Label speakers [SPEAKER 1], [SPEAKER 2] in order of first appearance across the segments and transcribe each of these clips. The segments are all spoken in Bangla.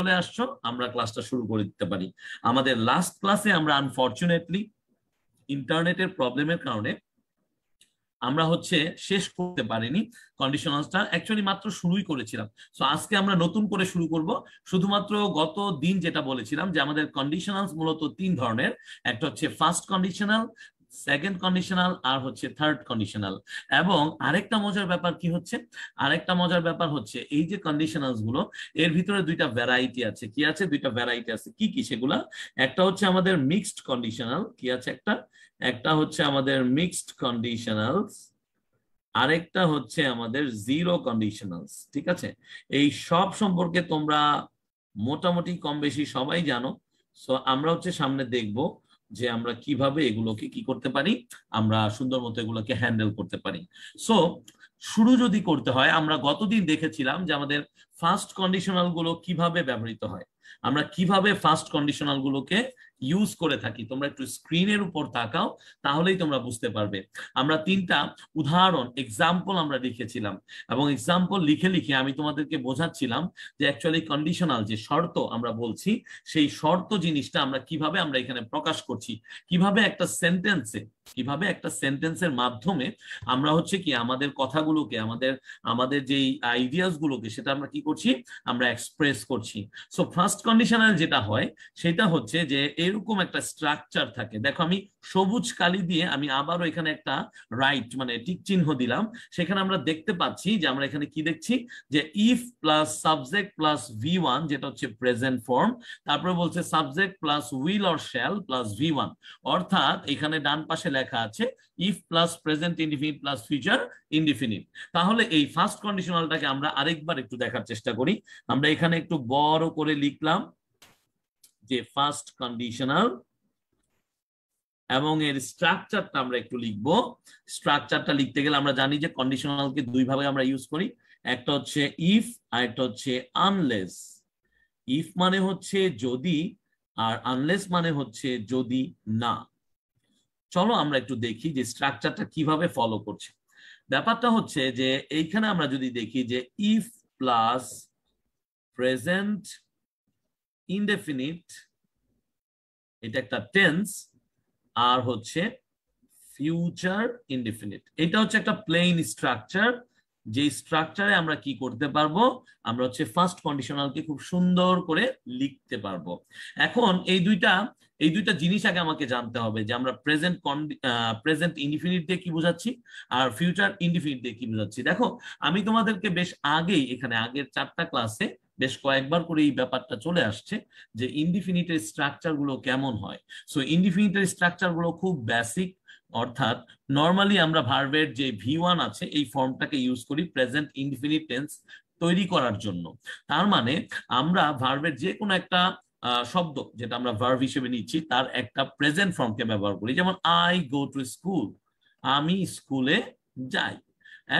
[SPEAKER 1] চলে আসছো আমরা ক্লাসটা শুরু করে দিতে পারি আমাদের লাস্ট ক্লাসে আমরা আনফর্চুনেটলি ইন্টারনেটের প্রবলেমের কারণে আমরা হচ্ছে শেষ করতে পারিনি কন্ডিশনালসটা অ্যাকচুয়ালি মাত্র শুরুই করেছিলাম সো আজকে আমরা নতুন করে শুরু করব শুধুমাত্র গত দিন যেটা বলেছিলাম যে আমাদের কন্ডিশনালস মূলত তিন ধরনের একটা হচ্ছে ফার্স্ট কন্ডিশনাল সেকেন্ড কন্ডিশনাল আর হচ্ছে থার্ড কন্ডিশনাল এবং আরেকটা মজার ব্যাপার কি হচ্ছে আরেকটা মজার ব্যাপার হচ্ছে এই যে কন্ডিশনালস গুলো এর ভিতরে দুইটা ভ্যারাইটি আছে কি আছে দুইটা ভ্যারাইটি আছে কি কি সেগুলা একটা হচ্ছে আমাদের মিক্সড কন্ডিশনাল কি আছে একটা একটা হচ্ছে আমাদের মিক্সড কন্ডিশনালস আরেকটা হচ্ছে আমাদের জিরো কন্ডিশনালস ঠিক আছে এই সব সম্পর্কে তোমরা মোটামুটি কম বেশি সবাই জানো সো আমরা হচ্ছে সামনে দেখবো যে আমরা কিভাবে এগুলোকে কি করতে পারি আমরা সুন্দর মতো এগুলোকে হ্যান্ডেল করতে পারি সো শুরু যদি করতে হয় আমরা গতদিন দেখেছিলাম যে আমাদের ফার্স্ট কন্ডিশনাল গুলো কিভাবে ব্যবহৃত হয় আমরা কিভাবে ফার্স্ট কন্ডিশনাল গুলোকে ইউজ করে থাকি তোমরা একটু স্ক্রিনের উপর তাকাও তাহলেই তোমরা বুঝতে পারবে আমরা তিনটা উদাহরণ এক্সাম্পল আমরা লিখেছিলাম এবং এক্সাম্পল লিখে লিখে আমি তোমাদেরকে বোঝাচ্ছিলাম যে অ্যাকচুয়ালি কন্ডিশনাল যে শর্ত আমরা বলছি সেই শর্ত জিনিসটা আমরা কিভাবে আমরা এখানে প্রকাশ করছি কিভাবে একটা সেন্টেন্সে কিভাবে একটা সেন্টেন্সের মাধ্যমে আমরা হচ্ছে কি আমাদের কথাগুলোকে আমাদের আমাদের যেই আইডিয়াস গুলোকে সেটা আমরা কি করছি আমরা এক্সপ্রেস করছি সো ফার্স্ট কন্ডিশনাল যেটা হয় সেটা হচ্ছে যে এ এরকম একটা স্ট্রাকচার থাকে দেখো আমি সবুজ কালি দিয়ে আমি আবারও এখানে একটা রাইট মানে টিক চিহ্ন দিলাম সেখানে আমরা দেখতে পাচ্ছি যে আমরা এখানে কি দেখছি যে if plus subject plus V one যেটা হচ্ছে প্রেজেন্ট ফর্ম তারপরে বলছে subject plus will or shall plus V one অর্থাৎ এখানে ডান পাশে লেখা আছে if plus present indefinite plus future indefinite তাহলে এই ফার্স্ট কন্ডিশনালটাকে আমরা আরেকবার একটু দেখার চেষ্টা করি আমরা এখানে একটু বড় করে লিখলাম যে ফার্স্ট কন্ডিশনাল এবং এর স্ট্রাকচারটা আমরা একটু লিখব স্ট্রাকচারটা লিখতে গেলে আমরা জানি যে কন্ডিশনালকে দুই ভাবে আমরা ইউজ করি একটা হচ্ছে ইফ আর একটা হচ্ছে আনলেস ইফ মানে হচ্ছে যদি আর আনলেস মানে হচ্ছে যদি না চলো আমরা একটু দেখি যে স্ট্রাকচারটা কিভাবে ফলো করছে ব্যাপারটা হচ্ছে যে এইখানে আমরা যদি দেখি যে ইফ প্লাস প্রেজেন্ট ইনডেফিনিট এটা একটা টেন্স আর হচ্ছে ফিউচার ইনডিফিনিট এটা হচ্ছে একটা প্লেন স্ট্রাকচার যে স্ট্রাকচারে আমরা কি করতে পারবো আমরা হচ্ছে ফার্স্ট কন্ডিশনালকে খুব সুন্দর করে লিখতে পারবো এখন এই দুইটা এই দুইটা জিনিস আগে আমাকে জানতে হবে যে আমরা প্রেজেন্ট প্রেজেন্ট ইনডিফিনিট দিয়ে কি বোঝাচ্ছি আর ফিউচার ইনডিফিনিট দিয়ে কি বোঝাচ্ছি দেখো আমি তোমাদেরকে বেশ আগেই এখানে আগের চারটা ক্লাসে বেশ কয়েকবার করে এই ব্যাপারটা চলে আসছে যে স্ট্রাকচার গুলো কেমন হয় সো স্ট্রাকচার গুলো খুব বেসিক অর্থাৎ নর্মালি আমরা ভার্বের যে ভি ওয়ান আছে এই ফর্মটাকে ইউজ করি প্রেজেন্ট ইনডিফিনিট টেন্স তৈরি করার জন্য তার মানে আমরা ভার্বের যে কোনো একটা শব্দ যেটা আমরা ভার্ব হিসেবে নিচ্ছি তার একটা প্রেজেন্ট ফর্মকে ব্যবহার করি যেমন আই গো টু স্কুল আমি স্কুলে যাই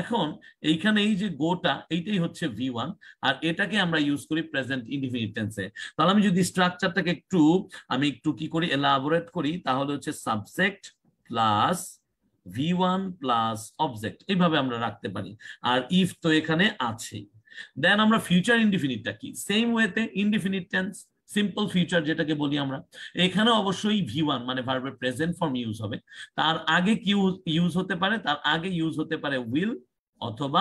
[SPEAKER 1] এখন এইখানে এই যে গোটা এইটাই হচ্ছে ভি ওয়ান আর এটাকে আমরা ইউজ করি প্রেজেন্ট ইন্ডিফিনিট টেন্সে তাহলে আমি যদি স্ট্রাকচারটাকে একটু আমি একটু কি করি এলাবোরেট করি তাহলে হচ্ছে subject plus V one plus object এইভাবে আমরা রাখতে পারি আর ইফ তো এখানে আছেই দেন আমরা ফিউচার ইন্ডিফিনিটটা কি সেম ওয়েতে ইন্ডিফিনিট টেন্স সিম্পল ফিউচার যেটাকে বলি আমরা এখানে অবশ্যই ভি ওয়ান মানে ভার্বের প্রেজেন্ট ফর্ম ইউজ হবে তার আগে কি ইউজ হতে পারে তার আগে ইউজ হতে পারে উইল অথবা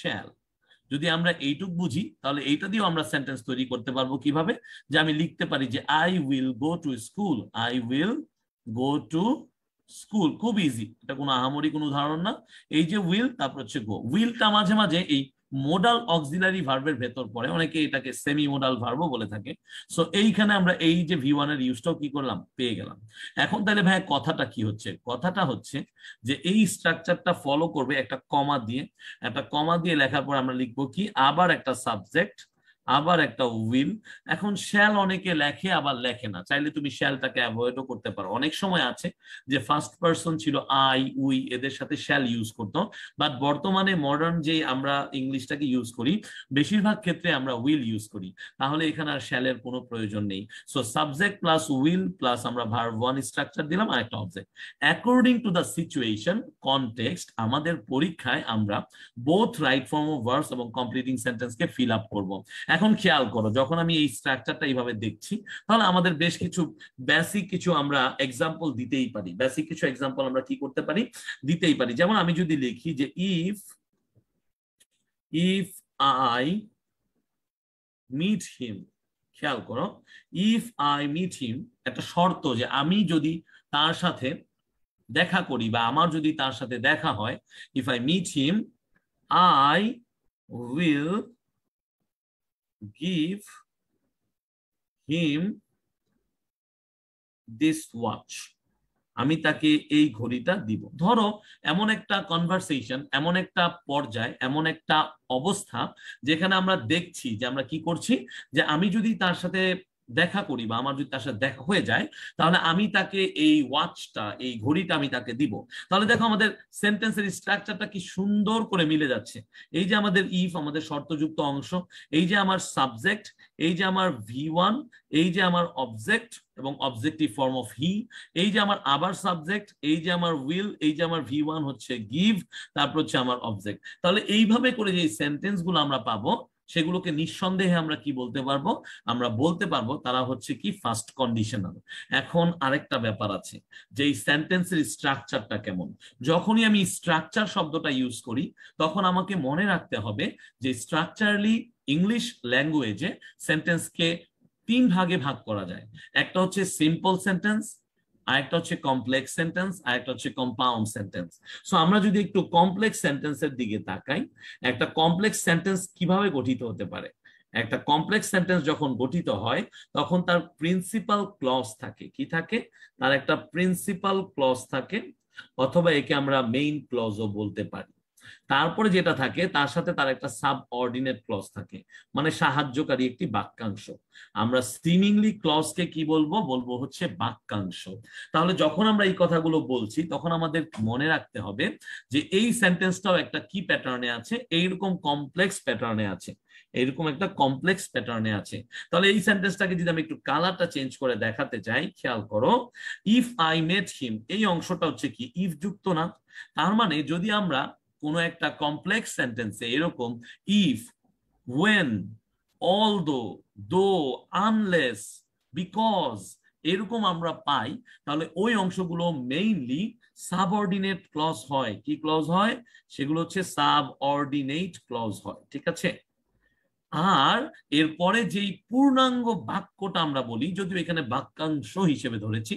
[SPEAKER 1] শ্যাল যদি আমরা এইটুক বুঝি তাহলে এইটা দিয়েও আমরা সেন্টেন্স তৈরি করতে পারবো কিভাবে যে আমি লিখতে পারি যে I will go to school I will go to school খুব ইজি এটা কোনো আহামরি কোনো উদাহরণ না এই যে উইল তারপর হচ্ছে গো উইলটা মাঝে মাঝে এই মোডাল অক্সিলারি ভার্বের ভেতর পড়ে অনেকে এটাকে সেমি মোডাল ভার্ভও বলে থাকে সো এইখানে আমরা এই যে ভি ওয়ানের ইউজটাও কি করলাম পেয়ে গেলাম এখন তাহলে ভাই কথাটা কি হচ্ছে কথাটা হচ্ছে যে এই স্ট্রাকচারটা ফলো করবে একটা কমা দিয়ে একটা কমা দিয়ে লেখার পর আমরা লিখবো কি আবার একটা সাবজেক্ট আবার একটা উইল এখন শ্যাল অনেকে লেখে আবার লেখে না চাইলে তুমি শ্যালটাকে অ্যাভয়েডও করতে পারো অনেক সময় আছে যে ফার্স্ট পারসন ছিল আই উই এদের সাথে শ্যাল ইউজ করতো বাট বর্তমানে মডার্ন যে আমরা ইংলিশটাকে ইউজ করি বেশিরভাগ ক্ষেত্রে আমরা উইল ইউজ করি তাহলে এখানে আর শ্যালের কোনো প্রয়োজন নেই so subject plus will plus আমরা ভার ওয়ান স্ট্রাকচার দিলাম আর একটা object according to the situation context আমাদের পরীক্ষায় আমরা both right form of verbs এবং কমপ্লিটিং সেন্টেন্সকে ফিল আপ করবো এখন খেয়াল করো যখন আমি এই স্ট্রাকচারটা এইভাবে দেখছি তাহলে আমাদের বেশ কিছু বেসিক কিছু আমরা এক্সাম্পল দিতেই পারি বেসিক কিছু এক্সাম্পল আমরা কি করতে পারি দিতেই পারি যেমন আমি যদি লিখি যে if if I meet him খেয়াল করো ইফ আই মিট হিম একটা শর্ত যে আমি যদি তার সাথে দেখা করি বা আমার যদি তার সাথে দেখা হয় if I meet him
[SPEAKER 2] I will give him this watch
[SPEAKER 1] আমি তাকে এই ঘড়িটা দিব ধরো এমন একটা কনভারসেশন এমন একটা পর্যায় এমন একটা অবস্থা যেখানে আমরা দেখছি যে আমরা কি করছি যে আমি যদি তার সাথে দেখা করি বা আমার যদি তার সাথে দেখা হয়ে যায় তাহলে আমি তাকে এই ওয়াচটা এই ঘড়িটা আমি তাকে দিব তাহলে দেখো আমাদের সেন্টেন্সের স্ট্রাকচারটা কি সুন্দর করে মিলে যাচ্ছে এই যে আমাদের ইফ আমাদের শর্তযুক্ত অংশ এই যে আমার সাবজেক্ট এই যে আমার ভি ওয়ান এই যে আমার অবজেক্ট এবং অবজেক্টিভ ফর্ম অফ হি এই যে আমার আবার সাবজেক্ট এই যে আমার উইল এই যে আমার ভি ওয়ান হচ্ছে গিভ তারপর হচ্ছে আমার অবজেক্ট তাহলে এইভাবে করে যে সেন্টেন্স গুলো আমরা পাবো সেগুলোকে নিঃসন্দেহে আমরা কি বলতে পারবো আমরা বলতে পারবো তারা হচ্ছে কি ফার্স্ট কন্ডিশনাল এখন আরেকটা ব্যাপার আছে যে এই সেন্টেন্সের স্ট্রাকচারটা কেমন যখনই আমি স্ট্রাকচার শব্দটা ইউজ করি তখন আমাকে মনে রাখতে হবে যে স্ট্রাকচারলি ইংলিশ ল্যাঙ্গুয়েজে সেন্টেন্সকে তিন ভাগে ভাগ করা যায় একটা হচ্ছে সিম্পল সেন্টেন্স আরেকটা হচ্ছে কমপ্লেক্স সেন্টেন্স আরেকটা হচ্ছে কম্পাউন্ড সেন্টেন্স সো আমরা যদি একটু কমপ্লেক্স সেন্টেন্সের দিকে তাকাই একটা কমপ্লেক্স সেন্টেন্স কিভাবে গঠিত হতে পারে একটা কমপ্লেক্স সেন্টেন্স যখন গঠিত হয় তখন তার প্রিন্সিপাল ক্লজ থাকে কি থাকে তার একটা প্রিন্সিপাল ক্লজ থাকে অথবা একে আমরা মেইন ক্লজও বলতে পারি তারপরে যেটা থাকে তার সাথে তার একটা সাব অর্ডিনেট ক্লজ থাকে মানে সাহায্যকারী একটি বাক্যাংশ আমরা সিমিংলি ক্লজকে কি বলবো বলবো হচ্ছে বাক্যাংশ তাহলে যখন আমরা এই কথাগুলো বলছি তখন আমাদের মনে রাখতে হবে যে এই সেন্টেন্সটাও একটা কি প্যাটার্নে আছে এইরকম কমপ্লেক্স প্যাটার্নে আছে এরকম একটা কমপ্লেক্স প্যাটার্নে আছে তাহলে এই সেন্টেন্সটাকে যদি আমি একটু কালারটা চেঞ্জ করে দেখাতে চাই খেয়াল করো ইফ আই মেট হিম এই অংশটা হচ্ছে কি ইফ যুক্ত না তার মানে যদি আমরা কোনো একটা কমপ্লেক্স সেন্টেন্সে এরকম ইফ ওয়েন অল দো দো আনলেস বিকজ এরকম আমরা পাই তাহলে ওই অংশগুলো মেইনলি সাবঅর্ডিনেট ক্লজ হয় কি ক্লজ হয় সেগুলো হচ্ছে সাবঅর্ডিনেট ক্লজ হয় ঠিক আছে আর এরপরে যেই পূর্ণাঙ্গ বাক্যটা আমরা বলি যদিও এখানে বাক্যাংশ হিসেবে ধরেছি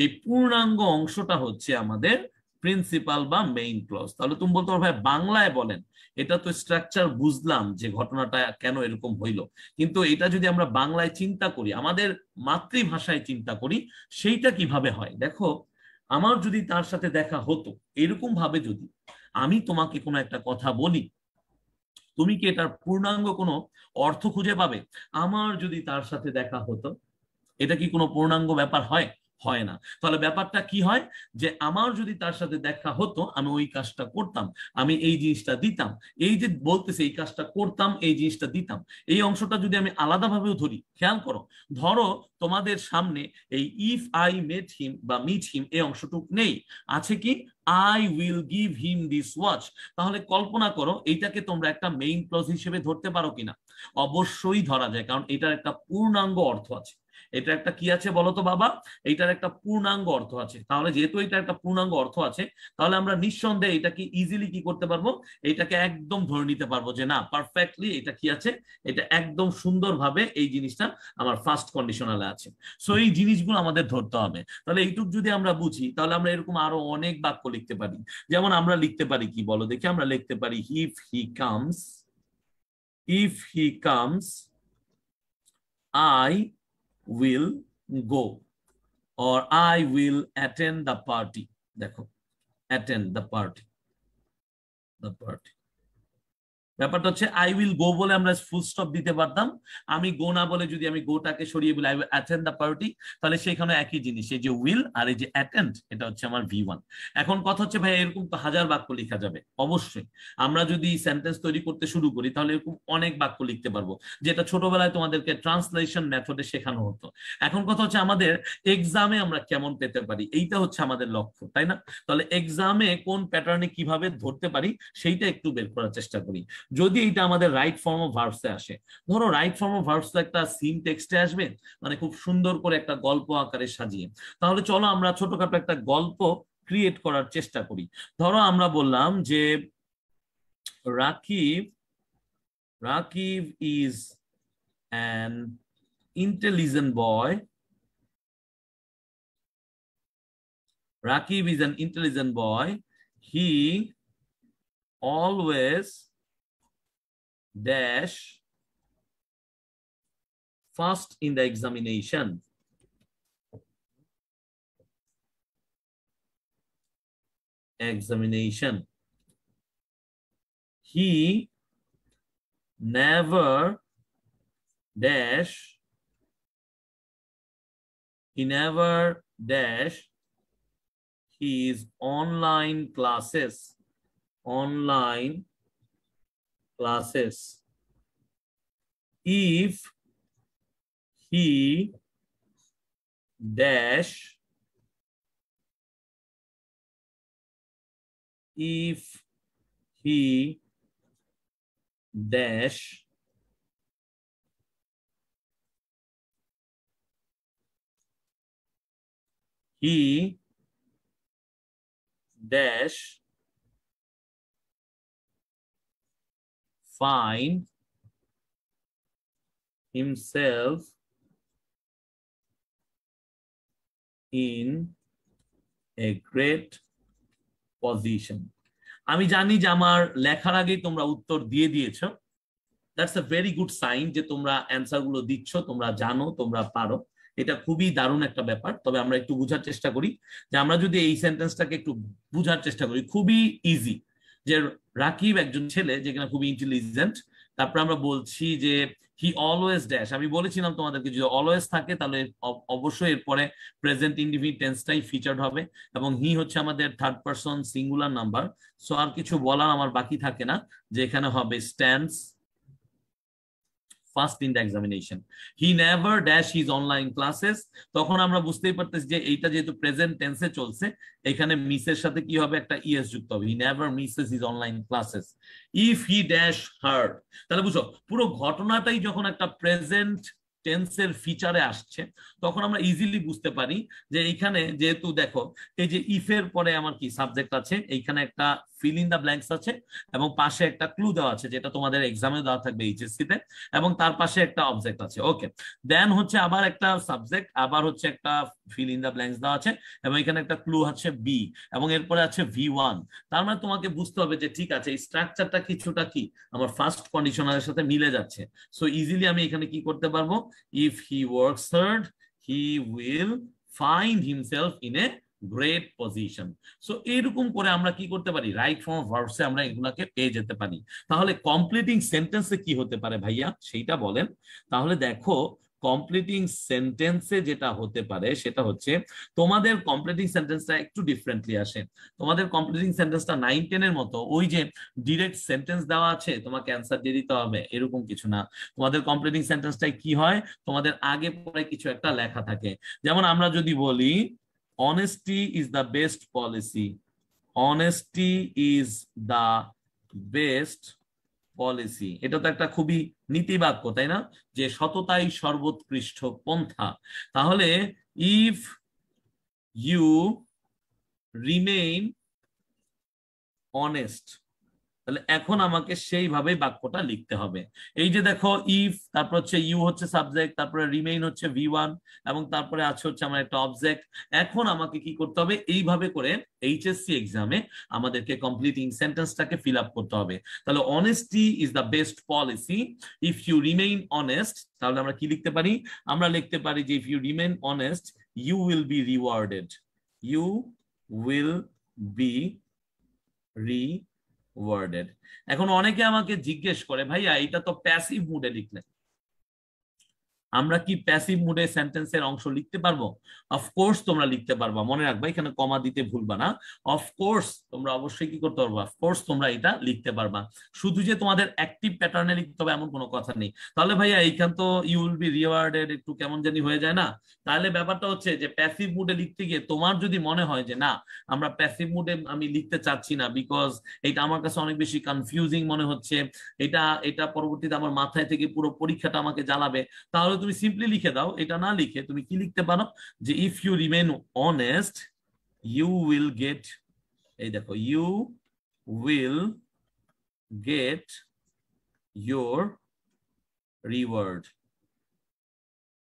[SPEAKER 1] এই পূর্ণাঙ্গ অংশটা হচ্ছে আমাদের প্রিন্সিপাল বা মেইন ক্লজ তাহলে তুমি বলতে পারো ভাই বাংলায় বলেন এটা তো স্ট্রাকচার বুঝলাম যে ঘটনাটা কেন এরকম হইল কিন্তু এটা যদি আমরা বাংলায় চিন্তা করি আমাদের মাতৃভাষায় চিন্তা করি সেইটা কিভাবে হয় দেখো আমার যদি তার সাথে দেখা হতো এরকম ভাবে যদি আমি তোমাকে কোনো একটা কথা বলি তুমি কি এটার পূর্ণাঙ্গ কোনো অর্থ খুঁজে পাবে আমার যদি তার সাথে দেখা হতো এটা কি কোনো পূর্ণাঙ্গ ব্যাপার হয় হয় না তাহলে ব্যাপারটা কি হয় যে আমার যদি তার সাথে দেখা হতো আমি ওই কাজটা করতাম আমি এই জিনিসটা দিতাম এই যে বলতেছে এই কাজটা করতাম এই জিনিসটা দিতাম এই অংশটা যদি আমি আলাদাভাবেও ধরি খেয়াল করো ধরো তোমাদের সামনে এই ইফ আই মেট হিম বা মিট হিম এই অংশটুক নেই আছে কি I will give him this watch তাহলে কল্পনা করো এইটাকে তোমরা একটা মেইন ক্লজ হিসেবে ধরতে পারো কিনা অবশ্যই ধরা যায় কারণ এটার একটা পূর্ণাঙ্গ অর্থ আছে এটা একটা কি আছে বলতো বাবা এইটার একটা পূর্ণাঙ্গ অর্থ আছে তাহলে যেহেতু এটা একটা পূর্ণাঙ্গ অর্থ আছে তাহলে আমরা নিঃসন্দেহে এটাকে ইজিলি কি করতে পারবো এটাকে একদম ধরে নিতে পারবো যে না পারফেক্টলি এটা কি আছে এটা একদম সুন্দরভাবে এই জিনিসটা আমার ফার্স্ট কন্ডিশনালে আছে সো এই জিনিসগুলো আমাদের ধরতে হবে তাহলে এইটুক যদি আমরা বুঝি তাহলে আমরা এরকম আরো অনেক বাক্য লিখতে পারি যেমন আমরা লিখতে পারি কি বলো দেখি আমরা লিখতে পারি if he comes if he comes I will go or I will attend the party দেখো attend the party the party ব্যাপারটা হচ্ছে আই উইল গো বলে আমরা ফুল স্টপ দিতে পারতাম আমি গো না বলে যদি আমি গোটাকে সরিয়ে বলি I will attend the party তাহলে সেখানে একই জিনিস এই যে উইল আর এই যে অ্যাটেন্ড এটা হচ্ছে আমার ভি ওয়ান এখন কথা হচ্ছে ভাই এরকম তো হাজার বাক্য লেখা যাবে অবশ্যই আমরা যদি সেন্টেন্স তৈরি করতে শুরু করি তাহলে এরকম অনেক বাক্য লিখতে পারবো যেটা ছোটবেলায় তোমাদেরকে ট্রান্সলেশন মেথডে শেখানো হতো এখন কথা হচ্ছে আমাদের এক্সামে আমরা কেমন পেতে পারি এইটা হচ্ছে আমাদের লক্ষ্য তাই না তাহলে এক্সামে কোন প্যাটার্নে কিভাবে ধরতে পারি সেইটা একটু বের করার চেষ্টা করি যদি এটা আমাদের রাইট ফর্ম অফ ভার্বসে আসে ধরো রাইট ফর্ম অফ ভার্বস একটা সিন টেক্সটে আসবে মানে খুব সুন্দর করে একটা গল্প আকারে সাজিয়ে তাহলে চলো আমরা ছোটখাটো একটা গল্প ক্রিয়েট করার চেষ্টা করি ধরো আমরা বললাম যে
[SPEAKER 2] Rakib Rakib is an intelligent boy Rakib is an intelligent boy. He always dash first in the examination. Examination. He never dash he never dash his online classes online classes if he dash if he dash he dash find himself in a
[SPEAKER 1] great position আমি জানি যে আমার লেখার আগেই তোমরা উত্তর দিয়ে দিয়েছো that's a very good sign যে তোমরা অ্যান্সার গুলো দিচ্ছ তোমরা জানো তোমরা পারো এটা খুবই দারুণ একটা ব্যাপার তবে আমরা একটু বোঝার চেষ্টা করি যে আমরা যদি এই সেন্টেন্সটাকে একটু বোঝার চেষ্টা করি খুবই ইজি যে রাকিব একজন ছেলে যেখানে খুবই ইন্টেলিজেন্ট তারপর আমরা বলছি যে হি অলওয়েজ ড্যাশ আমি বলেছিলাম তোমাদেরকে যদি অলওয়েজ থাকে তাহলে অবশ্যই এরপরে প্রেজেন্ট ইন্ডিভিড টেন্সটাই ফিচার্ড হবে এবং হি হচ্ছে আমাদের third person singular number so আর কিছু বলার আমার বাকি থাকে না যে এখানে হবে stands first in the examination he never dash his online classes তখন আমরা বুঝতেই পারতেছি যে এইটা যেহেতু প্রেজেন্ট টেন্সে চলছে এখানে মিসের সাথে কি হবে একটা ইএস e যুক্ত হবে he never misses his online classes if he dash hard তাহলে বুঝো পুরো ঘটনাটাই যখন একটা প্রেজেন্ট টেন্সের ফিচারে আসছে তখন আমরা ইজিলি বুঝতে পারি যে এইখানে যেহেতু দেখো এই যে ইফের পরে আমার কি সাবজেক্ট আছে এইখানে একটা ফিল ইন দা ব্ল্যাঙ্কস আছে এবং পাশে একটা ক্লু দেওয়া আছে যেটা তোমাদের এক্সামে দেওয়া থাকবে এইচএসসি তে এবং তার পাশে একটা অবজেক্ট আছে ওকে দেন হচ্ছে আবার একটা সাবজেক্ট আবার হচ্ছে একটা ফিল ইন দা ব্ল্যাঙ্কস দেওয়া আছে এবং এখানে একটা ক্লু আছে বি এবং এরপরে আছে ভি ওয়ান তার মানে তোমাকে বুঝতে হবে যে ঠিক আছে এই স্ট্রাকচারটা কিছুটা কি আমার ফার্স্ট কন্ডিশনারের সাথে মিলে যাচ্ছে সো ইজিলি আমি এখানে কি করতে পারবো if he works hard he will find himself in a great position so এরকম করে আমরা কি করতে পারি রাইট ফর্ম ভার্বসে আমরা এগুলাকে পেয়ে যেতে পারি তাহলে কমপ্লিটিং সেন্টেন্সে কি হতে পারে ভাইয়া সেইটা বলেন তাহলে দেখো কমপ্লিটিং সেন্টেন্সে যেটা হতে পারে সেটা হচ্ছে তোমাদের কমপ্লিটিং সেন্টেন্সটা একটু ডিফারেন্টলি আসে তোমাদের কমপ্লিটিং সেন্টেন্সটা নাইন টেনের মতো ওই যে ডিরেক্ট সেন্টেন্স দেওয়া আছে তোমাকে অ্যান্সার দিয়ে দিতে হবে এরকম কিছু না তোমাদের কমপ্লিটিং সেন্টেন্সটাই কি হয় তোমাদের আগে পরে কিছু একটা লেখা থাকে যেমন আমরা যদি বলি honesty is the best policy honesty is the best policy এটা তো একটা খুবই নীতিবাক্য তাই না যে সততাই সর্বোৎকৃষ্ট পন্থা তাহলে ইফ ইউ রিমেইন অনেস্ট তাহলে এখন আমাকে সেইভাবে বাক্যটা লিখতে হবে এই যে দেখো ইফ তারপর হচ্ছে ইউ হচ্ছে সাবজেক্ট তারপরে রিমেইন হচ্ছে ভি ওয়ান এবং তারপরে আছে হচ্ছে আমার একটা অবজেক্ট এখন আমাকে কি করতে হবে এইভাবে করে এইচএসসি এক্সামে আমাদেরকে কমপ্লিটিং সেন্টেন্সটাকে ফিল আপ করতে হবে তাহলে honesty is the best policy if you remain honest তাহলে আমরা কি লিখতে পারি আমরা লিখতে পারি যে if you remain honest you will be rewarded you will be rewarded এখন অনেকে আমাকে জিজ্ঞেস করে ভাইয়া এটা তো প্যাসিভ মুডে লিখলেন আমরা কি প্যাসিভ মুডে সেন্টেন্সের অংশ লিখতে পারবো অফকোর্স তোমরা লিখতে পারবা মনে রাখবা এখানে কমা দিতে ভুলবা না অফকোর্স তোমরা অবশ্যই কি করতে পারবা অফকোর্স তোমরা এটা লিখতে পারবা শুধু যে তোমাদের অ্যাক্টিভ প্যাটার্নে লিখতে হবে এমন কোনো কথা নেই তাহলে ভাইয়া এইখান তো ইউ উইল বি রিওয়ার্ডেড একটু কেমন জানি হয়ে যায় না তাহলে ব্যাপারটা হচ্ছে যে প্যাসিভ মুডে লিখতে গিয়ে তোমার যদি মনে হয় যে না আমরা প্যাসিভ মুডে আমি লিখতে চাচ্ছি না বিকজ এটা আমার কাছে অনেক বেশি কনফিউজিং মনে হচ্ছে এটা এটা পরবর্তীতে আমার মাথায় থেকে পুরো পরীক্ষাটা আমাকে জ্বালাবে তাহলে তুমি সিম্পলি লিখে দাও এটা না লিখে তুমি কি লিখতে পারো যে if you remain honest you will get এই দেখো you will get your reward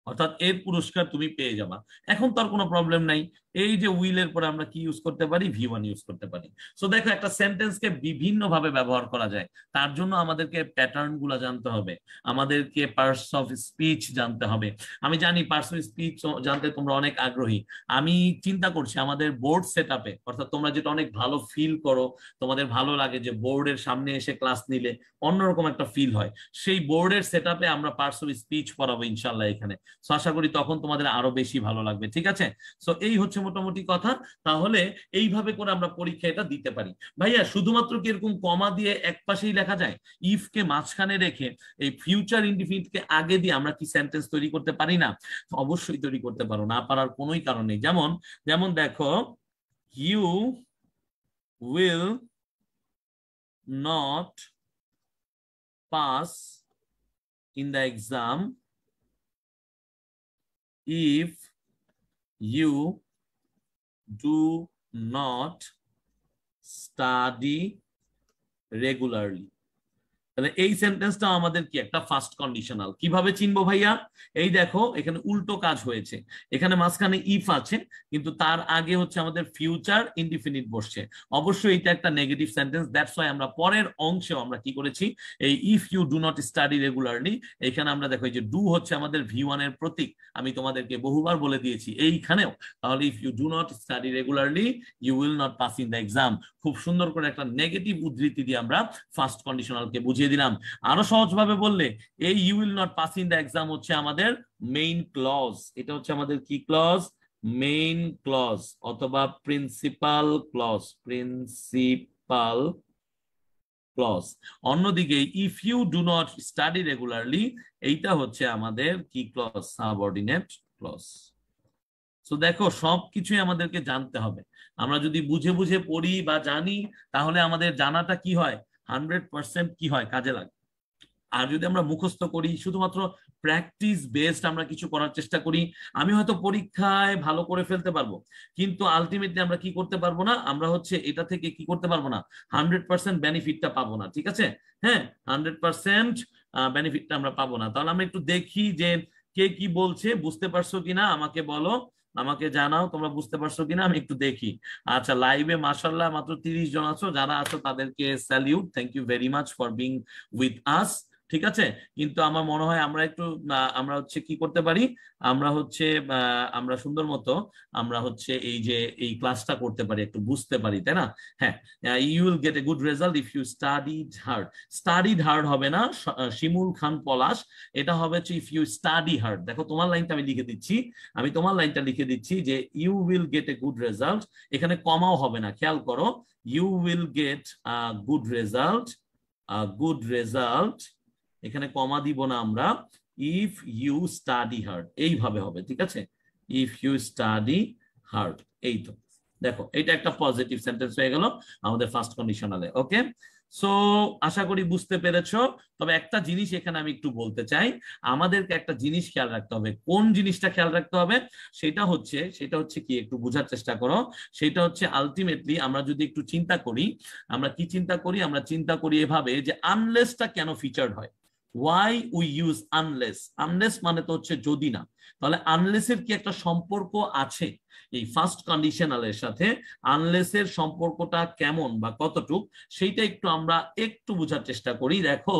[SPEAKER 1] অর্থাৎ এর পুরস্কার তুমি পেয়ে যাবা এখন তার কোনো প্রবলেম নাই এই যে উইল এর পরে আমরা কি ইউজ করতে পারি ভি ওয়ান ইউজ করতে পারি সো দেখো একটা সেন্টেন্স কে বিভিন্ন ভাবে ব্যবহার করা যায় তার জন্য আমাদেরকে প্যাটার্ন গুলা জানতে হবে আমাদেরকে পার্টস অফ স্পিচ জানতে হবে আমি জানি পার্টস অফ স্পিচ জানতে তোমরা অনেক আগ্রহী আমি চিন্তা করছি আমাদের বোর্ড সেট আপে অর্থাৎ তোমরা যেটা অনেক ভালো ফিল করো তোমাদের ভালো লাগে যে বোর্ডের সামনে এসে ক্লাস নিলে অন্যরকম একটা ফিল হয় সেই বোর্ডের সেট আপে আমরা পার্টস অফ স্পিচ পড়াবো ইনশাল্লাহ এখানে সো আশা করি তখন তোমাদের আরো বেশি ভালো লাগবে ঠিক আছে সো এই হচ্ছে মোটামুটি কথা তাহলে এইভাবে করে আমরা পরীক্ষা এটা দিতে পারি ভাইয়া শুধুমাত্র কি এরকম কমা দিয়ে এক পাশেই লেখা যায় ইফ কে মাঝখানে রেখে এই ফিউচার ইন্ডিফিনিট কে আগে দিয়ে আমরা কি সেন্টেন্স তৈরি করতে পারি না অবশ্যই তৈরি করতে পারো না পারার কোনোই কারণ নেই যেমন যেমন দেখো
[SPEAKER 2] you will not pass in the exam if you do
[SPEAKER 1] not study regularly তাহলে এই সেন্টেন্সটা আমাদের কি একটা ফার্স্ট কন্ডিশনাল কিভাবে চিনবো ভাইয়া এই দেখো এখানে উল্টো কাজ হয়েছে এখানে মাঝখানে ইফ আছে কিন্তু তার আগে হচ্ছে আমাদের ফিউচার ইনডিফিনিট বসছে অবশ্যই এটা একটা নেগেটিভ সেন্টেন্স দ্যাটস ওয়াই আমরা পরের অংশে আমরা কি করেছি এই if you do not study regularly এখানে আমরা দেখো এই যে ডু হচ্ছে আমাদের ভি ওয়ান এর প্রতীক আমি তোমাদেরকে বহুবার বলে দিয়েছি এইখানেও তাহলে if you do not study regularly you will not pass in the exam খুব সুন্দর করে একটা নেগেটিভ উদ্ধৃতি দিয়ে আমরা ফার্স্ট কন্ডিশনালকে বুঝি বুঝিয়ে দিলাম আরো সহজভাবে বললে এই you will not pass in the exam হচ্ছে আমাদের মেইন ক্লজ এটা হচ্ছে আমাদের কি ক্লজ মেইন ক্লজ অথবা প্রিন্সিপাল ক্লজ প্রিন্সিপাল ক্লজ অন্যদিকে if you do not study regularly এইটা হচ্ছে আমাদের কি ক্লজ সাবঅর্ডিনেট ক্লজ সো দেখো সবকিছুই আমাদেরকে জানতে হবে আমরা যদি বুঝে বুঝে পড়ি বা জানি তাহলে আমাদের জানাটা কি হয় হান্ড্রেড পার্সেন্ট কি হয় কাজে লাগে আর যদি আমরা মুখস্থ করি শুধুমাত্র প্র্যাকটিস বেসড আমরা কিছু করার চেষ্টা করি আমি হয়তো পরীক্ষায় ভালো করে ফেলতে পারবো কিন্তু আলটিমেটলি আমরা কি করতে পারবো না আমরা হচ্ছে এটা থেকে কি করতে পারবো না হান্ড্রেড পার্সেন্ট বেনিফিটটা পাবো না ঠিক আছে হ্যাঁ হান্ড্রেড পার্সেন্ট বেনিফিটটা আমরা পাবো না তাহলে আমরা একটু দেখি যে কে কি বলছে বুঝতে পারছো কিনা আমাকে বলো আমাকে জানাও তোমরা বুঝতে পারছো কিনা আমি একটু দেখি আচ্ছা লাইভে মাসাল্লাহ মাত্র তিরিশ জন আছো যারা আছো তাদেরকে salute thank you very much for being with us ঠিক আছে কিন্তু আমার মনে হয় আমরা একটু আমরা হচ্ছে কি করতে পারি আমরা হচ্ছে আমরা সুন্দর মতো আমরা হচ্ছে এই যে এই ক্লাসটা করতে পারি একটু বুঝতে পারি তাই না হ্যাঁ you will get a good result if you study hard study hard হবে না শিমুল খান পলাশ এটা হবে হচ্ছে ইফ ইউ স্টাডি হার্ড দেখো তোমার লাইনটা আমি লিখে দিচ্ছি আমি তোমার লাইনটা লিখে দিচ্ছি যে you will get a good result এখানে কমাও হবে না খেয়াল করো you will get good result good result এখানে কমা দিব না আমরা ইফ ইউ স্টাডি হার্ড এইভাবে হবে ঠিক আছে ইফ ইউ স্টাডি হার্ড এই তো দেখো এটা একটা পজিটিভ সেন্টেন্স হয়ে গেল আমাদের ফার্স্ট কন্ডিশনালে ওকে সো আশা করি বুঝতে পেরেছ তবে একটা জিনিস এখানে আমি একটু বলতে চাই আমাদেরকে একটা জিনিস খেয়াল রাখতে হবে কোন জিনিসটা খেয়াল রাখতে হবে সেটা হচ্ছে সেটা হচ্ছে কি একটু বোঝার চেষ্টা করো সেটা হচ্ছে আলটিমেটলি আমরা যদি একটু চিন্তা করি আমরা কি চিন্তা করি আমরা চিন্তা করি এভাবে যে আনলেসটা কেন ফিচার্ড হয় why we use unless unless মানে তো হচ্ছে যদি না তাহলে আনলেসের কি একটা সম্পর্ক আছে এই ফার্স্ট কন্ডিশনালের সাথে আনলেসের সম্পর্কটা কেমন বা কতটুক সেইটা একটু আমরা একটু বোঝার চেষ্টা করি দেখো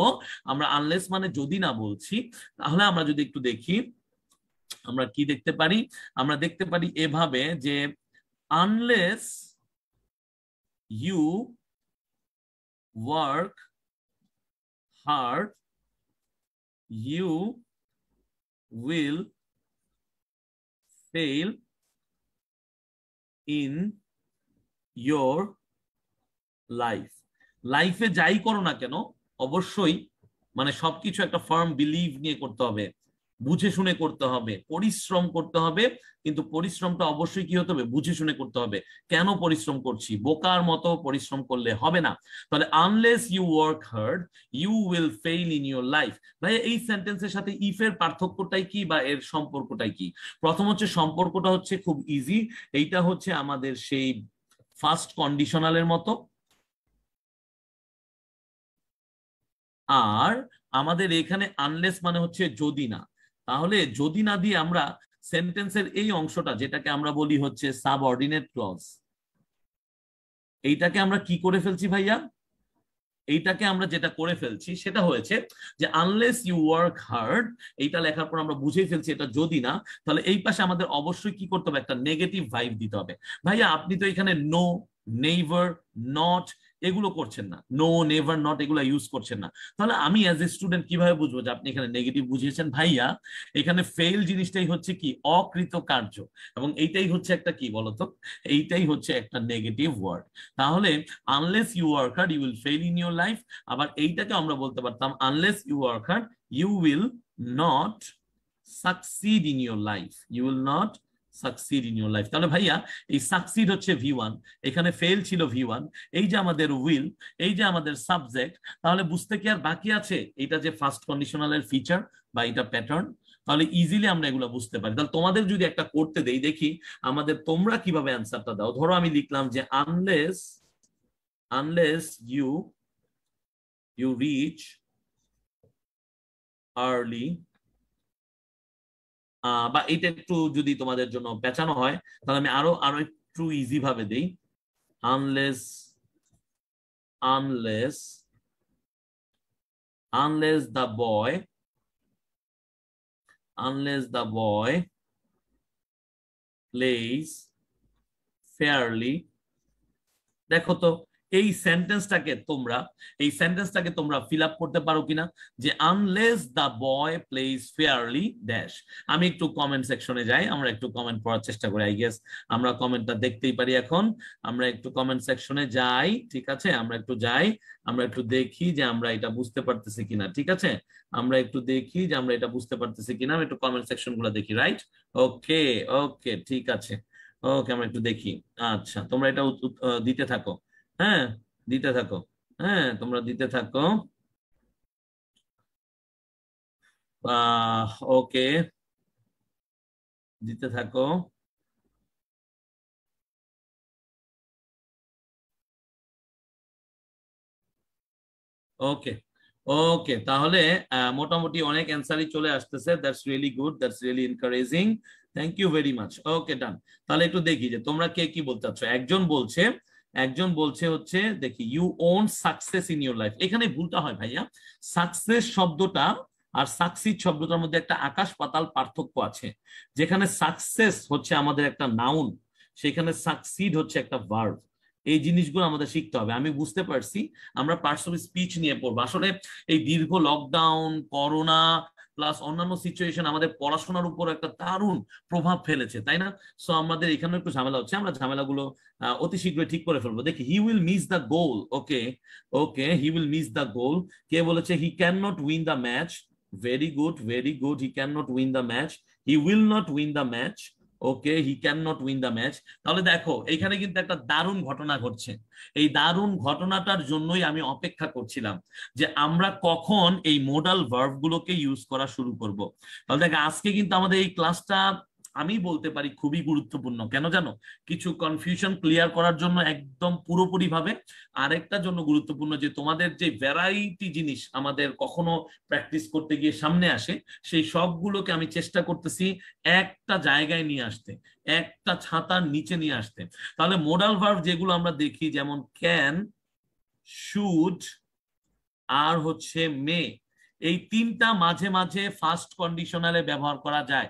[SPEAKER 1] আমরা আনলেস মানে যদি না বলছি তাহলে আমরা যদি একটু দেখি আমরা কি দেখতে পারি আমরা দেখতে পারি এভাবে যে unless
[SPEAKER 2] you work hard you will fail in
[SPEAKER 1] your life লাইফে যাই করো না কেন অবশ্যই মানে সবকিছু একটা ফার্ম বিলিভ নিয়ে করতে হবে বুঝে শুনে করতে হবে পরিশ্রম করতে হবে কিন্তু পরিশ্রমটা অবশ্যই কি হতে হবে বুঝে শুনে করতে হবে কেন পরিশ্রম করছি বোকার মতো পরিশ্রম করলে হবে না তাহলে unless you work hard you will fail in your life ভাই এই সেন্টেন্সের সাথে ইফ এর পার্থক্যটাই কি বা এর সম্পর্কটাই কি প্রথম হচ্ছে সম্পর্কটা হচ্ছে খুব ইজি এইটা হচ্ছে আমাদের সেই ফার্স্ট কন্ডিশনালের মতো আর আমাদের এখানে আনলেস মানে হচ্ছে যদি না তাহলে যদি না দিয়ে আমরা সেন্টেন্সের এই অংশটা যেটাকে আমরা বলি হচ্ছে সাব অর্ডিনেট ক্লজ এইটাকে আমরা কি করে ফেলছি ভাইয়া এইটাকে আমরা যেটা করে ফেলছি সেটা হয়েছে যে আনলেস ইউ ওয়ার্ক হার্ড এইটা লেখার পর আমরা বুঝেই ফেলছি এটা যদি না তাহলে এই পাশে আমাদের অবশ্যই কি করতে হবে একটা নেগেটিভ ভাইব দিতে হবে ভাইয়া আপনি তো এখানে নো নেইভার নট এগুলো করছেন না নো নেভার নট এগুলো ইউজ করছেন না তাহলে আমি অ্যাজ এ স্টুডেন্ট কিভাবে বুঝবো যে আপনি এখানে নেগেটিভ বুঝিয়েছেন ভাইয়া এখানে ফেল জিনিসটাই হচ্ছে কি অকৃত কার্য এবং এইটাই হচ্ছে একটা কি বলতো এইটাই হচ্ছে একটা নেগেটিভ ওয়ার্ড তাহলে unless you work hard you will fail in your life আবার এইটাকে আমরা বলতে পারতাম unless you work hard you will not succeed in your life you will not succeed in your life তাহলে ভাইয়া এই সাকসিড হচ্ছে ভি ওয়ান এখানে ফেল ছিল ভি ওয়ান এই যে আমাদের উইল এই যে আমাদের সাবজেক্ট তাহলে বুঝতে কি আর বাকি আছে এটা যে ফার্স্ট কন্ডিশনালের ফিচার বা এটা প্যাটার্ন তাহলে ইজিলি আমরা এগুলো বুঝতে পারি তাহলে তোমাদের যদি একটা করতে দেই দেখি আমাদের তোমরা কিভাবে অ্যান্সারটা দাও ধরো আমি লিখলাম যে
[SPEAKER 2] unless unless you you reach early
[SPEAKER 1] বা এটা একটু যদি তোমাদের জন্য বেচানো হয় তাহলে আমি আরো আরো একটু ইজি ভাবে দিই unless unless unless the boy unless the boy plays fairly দেখো তো এই সেন্টেন্সটাকে তোমরা এই সেন্টেন্সটাকে তোমরা ফিল আপ করতে পারো কিনা যে unless the boy plays fairly dash আমি একটু কমেন্ট সেকশনে যাই আমরা একটু কমেন্ট পড়ার চেষ্টা করি আই গেস আমরা কমেন্টটা দেখতেই পারি এখন আমরা একটু কমেন্ট সেকশনে যাই ঠিক আছে আমরা একটু যাই আমরা একটু দেখি যে আমরা এটা বুঝতে পারতেছি কিনা ঠিক আছে আমরা একটু দেখি যে আমরা এটা বুঝতে পারতেছি কিনা একটু কমেন্ট সেকশন গুলো দেখি রাইট ওকে ওকে ঠিক আছে ওকে আমরা একটু দেখি আচ্ছা তোমরা এটা দিতে থাকো হ্যাঁ দিতে থাকো হ্যাঁ তোমরা দিতে থাকো
[SPEAKER 2] ওকে দিতে থাকো ওকে ওকে তাহলে মোটামুটি অনেক অ্যান্সারই চলে আসতেছে that's really good that's really encouraging
[SPEAKER 1] thank you very much okay done তাহলে একটু দেখি যে তোমরা কে কি বলতে চাচ্ছ একজন বলছে একজন বলছে হচ্ছে দেখি you won success in your life এখানে ভুলটা হয় ভাইয়া সাকসেস শব্দটা আর সাকসিড শব্দটার মধ্যে একটা আকাশ পাতাল পার্থক্য আছে যেখানে সাকসেস হচ্ছে আমাদের একটা নাউন সেখানে সাকসিড হচ্ছে একটা ভার্ভ এই জিনিসগুলো আমাদের শিখতে হবে আমি বুঝতে পারছি আমরা পার্সোনাল স্পিচ নিয়ে পড়বো আসলে এই দীর্ঘ লকডাউন করোনা প্লাস অন্যান্য সিচুয়েশন আমাদের পড়াশোনার উপর একটা দারুণ প্রভাব ফেলেছে তাই না সো আমাদের এখানে একটু ঝামেলা হচ্ছে আমরা ঝামেলাগুলো অতি শীঘ্রই ঠিক করে ফেলবো দেখি he will miss the goal okay okay he will miss the goal কে বলেছে he can not win the match very good very good he can not win the match he will not win the match okay he can not win the match তাহলে দেখো এইখানে কিন্তু একটা দারুণ ঘটনা ঘটছে এই দারুণ ঘটনাটার জন্যই আমি অপেক্ষা করছিলাম যে আমরা কখন এই মোডাল ভার্ভ গুলোকে ইউজ করা শুরু করব তাহলে দেখো আজকে কিন্তু আমাদের এই ক্লাসটা আমি বলতে পারি খুবই গুরুত্বপূর্ণ কেন জানো কিছু কনফিউশন ক্লিয়ার করার জন্য একদম পুরোপুরি ভাবে আরেকটা জন্য গুরুত্বপূর্ণ যে তোমাদের যে ভ্যারাইটি জিনিস আমাদের কখনো প্র্যাকটিস করতে গিয়ে সামনে আসে সেই সবগুলোকে আমি চেষ্টা করতেছি একটা জায়গায় নিয়ে আসতে একটা ছাতার নিচে নিয়ে আসতে তাহলে মোডাল ভার্ভ যেগুলো আমরা দেখি যেমন ক্যান শুড আর হচ্ছে মে এই তিনটা মাঝে মাঝে ফার্স্ট কন্ডিশনালে ব্যবহার করা যায়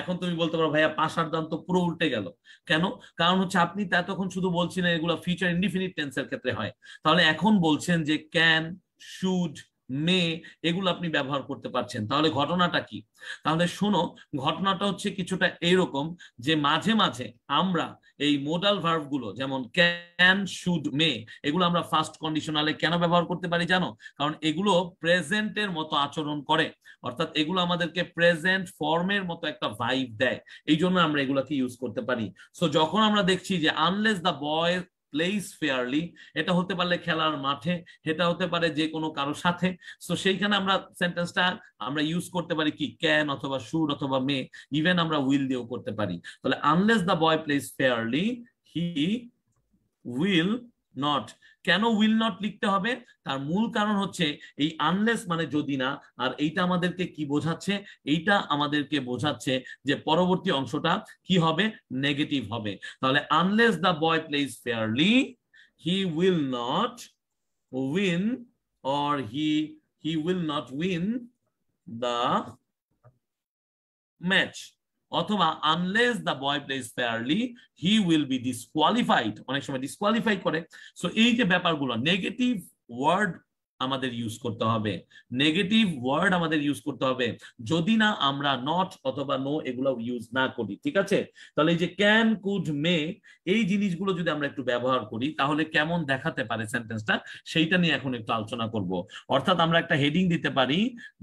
[SPEAKER 1] এখন তুমি বলতে পারো ভাইয়া পাশার দাম তো পুরো উল্টে গেল কেন কারণ হচ্ছে আপনি তা তখন শুধু না এগুলো ফিউচার ইন্ডিফিনিট টেন্সের ক্ষেত্রে হয় তাহলে এখন বলছেন যে ক্যান শুড মে এগুলো আপনি ব্যবহার করতে পারছেন তাহলে ঘটনাটা কি তাহলে শোনো ঘটনাটা হচ্ছে কিছুটা এইরকম যে মাঝে মাঝে আমরা এই মোডাল ভার্ভগুলো গুলো যেমন ক্যান শুড মে এগুলো আমরা ফার্স্ট কন্ডিশনালে কেন ব্যবহার করতে পারি জানো কারণ এগুলো প্রেজেন্টের মতো আচরণ করে অর্থাৎ এগুলো আমাদেরকে প্রেজেন্ট ফর্মের মতো একটা ভাইব দেয় এই জন্য আমরা এগুলোকে ইউজ করতে পারি সো যখন আমরা দেখছি যে unless the boy plays fairly এটা হতে পারলে খেলার মাঠে এটা হতে পারে যে কোনো কারোর সাথে সো সেইখানে আমরা সেন্টেন্সটা আমরা ইউজ করতে পারি কি ক্যান অথবা শুড অথবা মে ইভেন আমরা উইল দিয়েও করতে পারি তাহলে unless the boy plays fairly he will not can will not লিখতে হবে তার মূল কারণ হচ্ছে এই আনলেস মানে যদি না আর এইটা আমাদেরকে কি বোঝাচ্ছে এইটা আমাদেরকে বোঝাচ্ছে যে পরবর্তী অংশটা কি হবে নেগেটিভ হবে তাহলে unless the boy plays fairly he will not win or he he will not win the match অথবা unless the boy plays fairly he will be disqualified অনেক সময় ডিসকোয়ালিফাই করে সো এই যে ব্যাপারগুলো নেগেটিভ ওয়ার্ড আমাদের ইউজ করতে হবে নেগেটিভ ওয়ার্ড আমাদের ইউজ করতে হবে যদি না আমরা নট অথবা নো এগুলো ইউজ না করি ঠিক আছে তাহলে এই যে ক্যান কুড মে এই জিনিসগুলো যদি আমরা একটু ব্যবহার করি তাহলে কেমন দেখাতে পারে সেন্টেন্সটা সেইটা নিয়ে এখন একটু আলোচনা করব অর্থাৎ আমরা একটা হেডিং দিতে পারি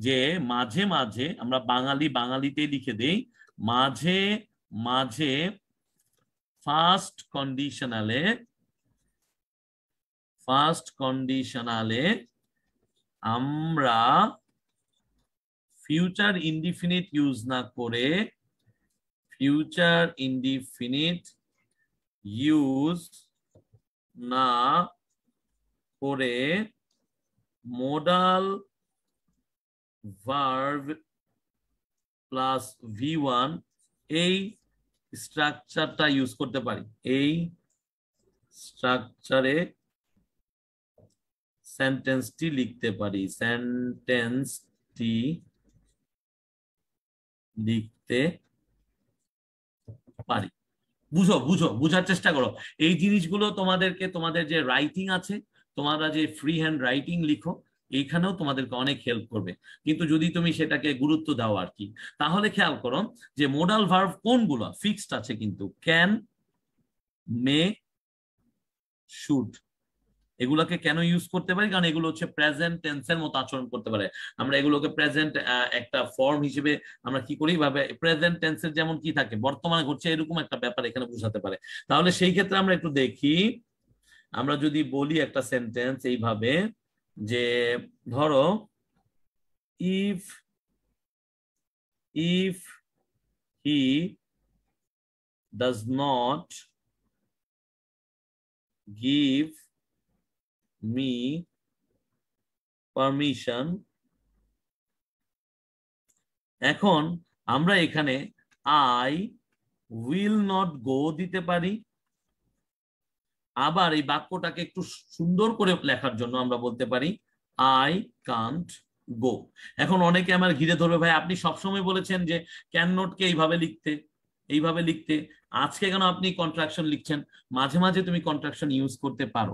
[SPEAKER 1] যে মাঝে মাঝে আমরা বাঙালি বাঙালিতেই লিখে দেই মাঝে মাঝে ফার্স্ট কন্ডিশনালে ফার্স্ট কন্ডিশনালে আমরা ফিউচার ইনডিফিনিট ইউজ না করে ফিউচার ইনডিফিনিট ইউজ না করে modal verb plus V one এই স্ট্রাকচারটা ইউজ করতে পারি এই স্ট্রাকচারে সেন্টেন্সটি লিখতে পারি সেন্টেন্সটি লিখতে পারি বুঝো বুঝো বুঝার চেষ্টা করো এই জিনিসগুলো তোমাদেরকে তোমাদের যে রাইটিং আছে তোমরা যে ফ্রি হ্যান্ড রাইটিং লিখো এইখানেও তোমাদেরকে অনেক হেল্প করবে কিন্তু যদি তুমি সেটাকে গুরুত্ব দাও আর কি তাহলে খেয়াল করো যে মোডাল ভার্ভ কোনগুলো ফিক্সড আছে কিন্তু ক্যান মে শুড এগুলোকে কেন ইউজ করতে পারি কারণ এগুলো হচ্ছে প্রেজেন্ট টেন্সের মতো আচরণ করতে পারে আমরা এগুলোকে প্রেজেন্ট একটা ফর্ম হিসেবে আমরা কি করি ভাবে প্রেজেন্ট টেন্সের যেমন কি থাকে বর্তমানে ঘটছে এরকম একটা ব্যাপার এখানে বোঝাতে পারে তাহলে সেই ক্ষেত্রে আমরা একটু দেখি আমরা যদি বলি একটা সেন্টেন্স এইভাবে যে ধরো
[SPEAKER 2] if if he does not give me permission
[SPEAKER 1] এখন আমরা এখানে আই উইল নট গো দিতে পারি আবার এই বাক্যটাকে একটু সুন্দর করে লেখার জন্য আমরা বলতে পারি আই কান্ট গো এখন অনেকে আমার ঘিরে ধরবে ভাই আপনি সবসময় বলেছেন যে ক্যান নোটকে এইভাবে লিখতে এইভাবে লিখতে আজকে কেন আপনি কন্ট্রাকশন লিখছেন মাঝে মাঝে তুমি কন্ট্রাকশন ইউজ করতে পারো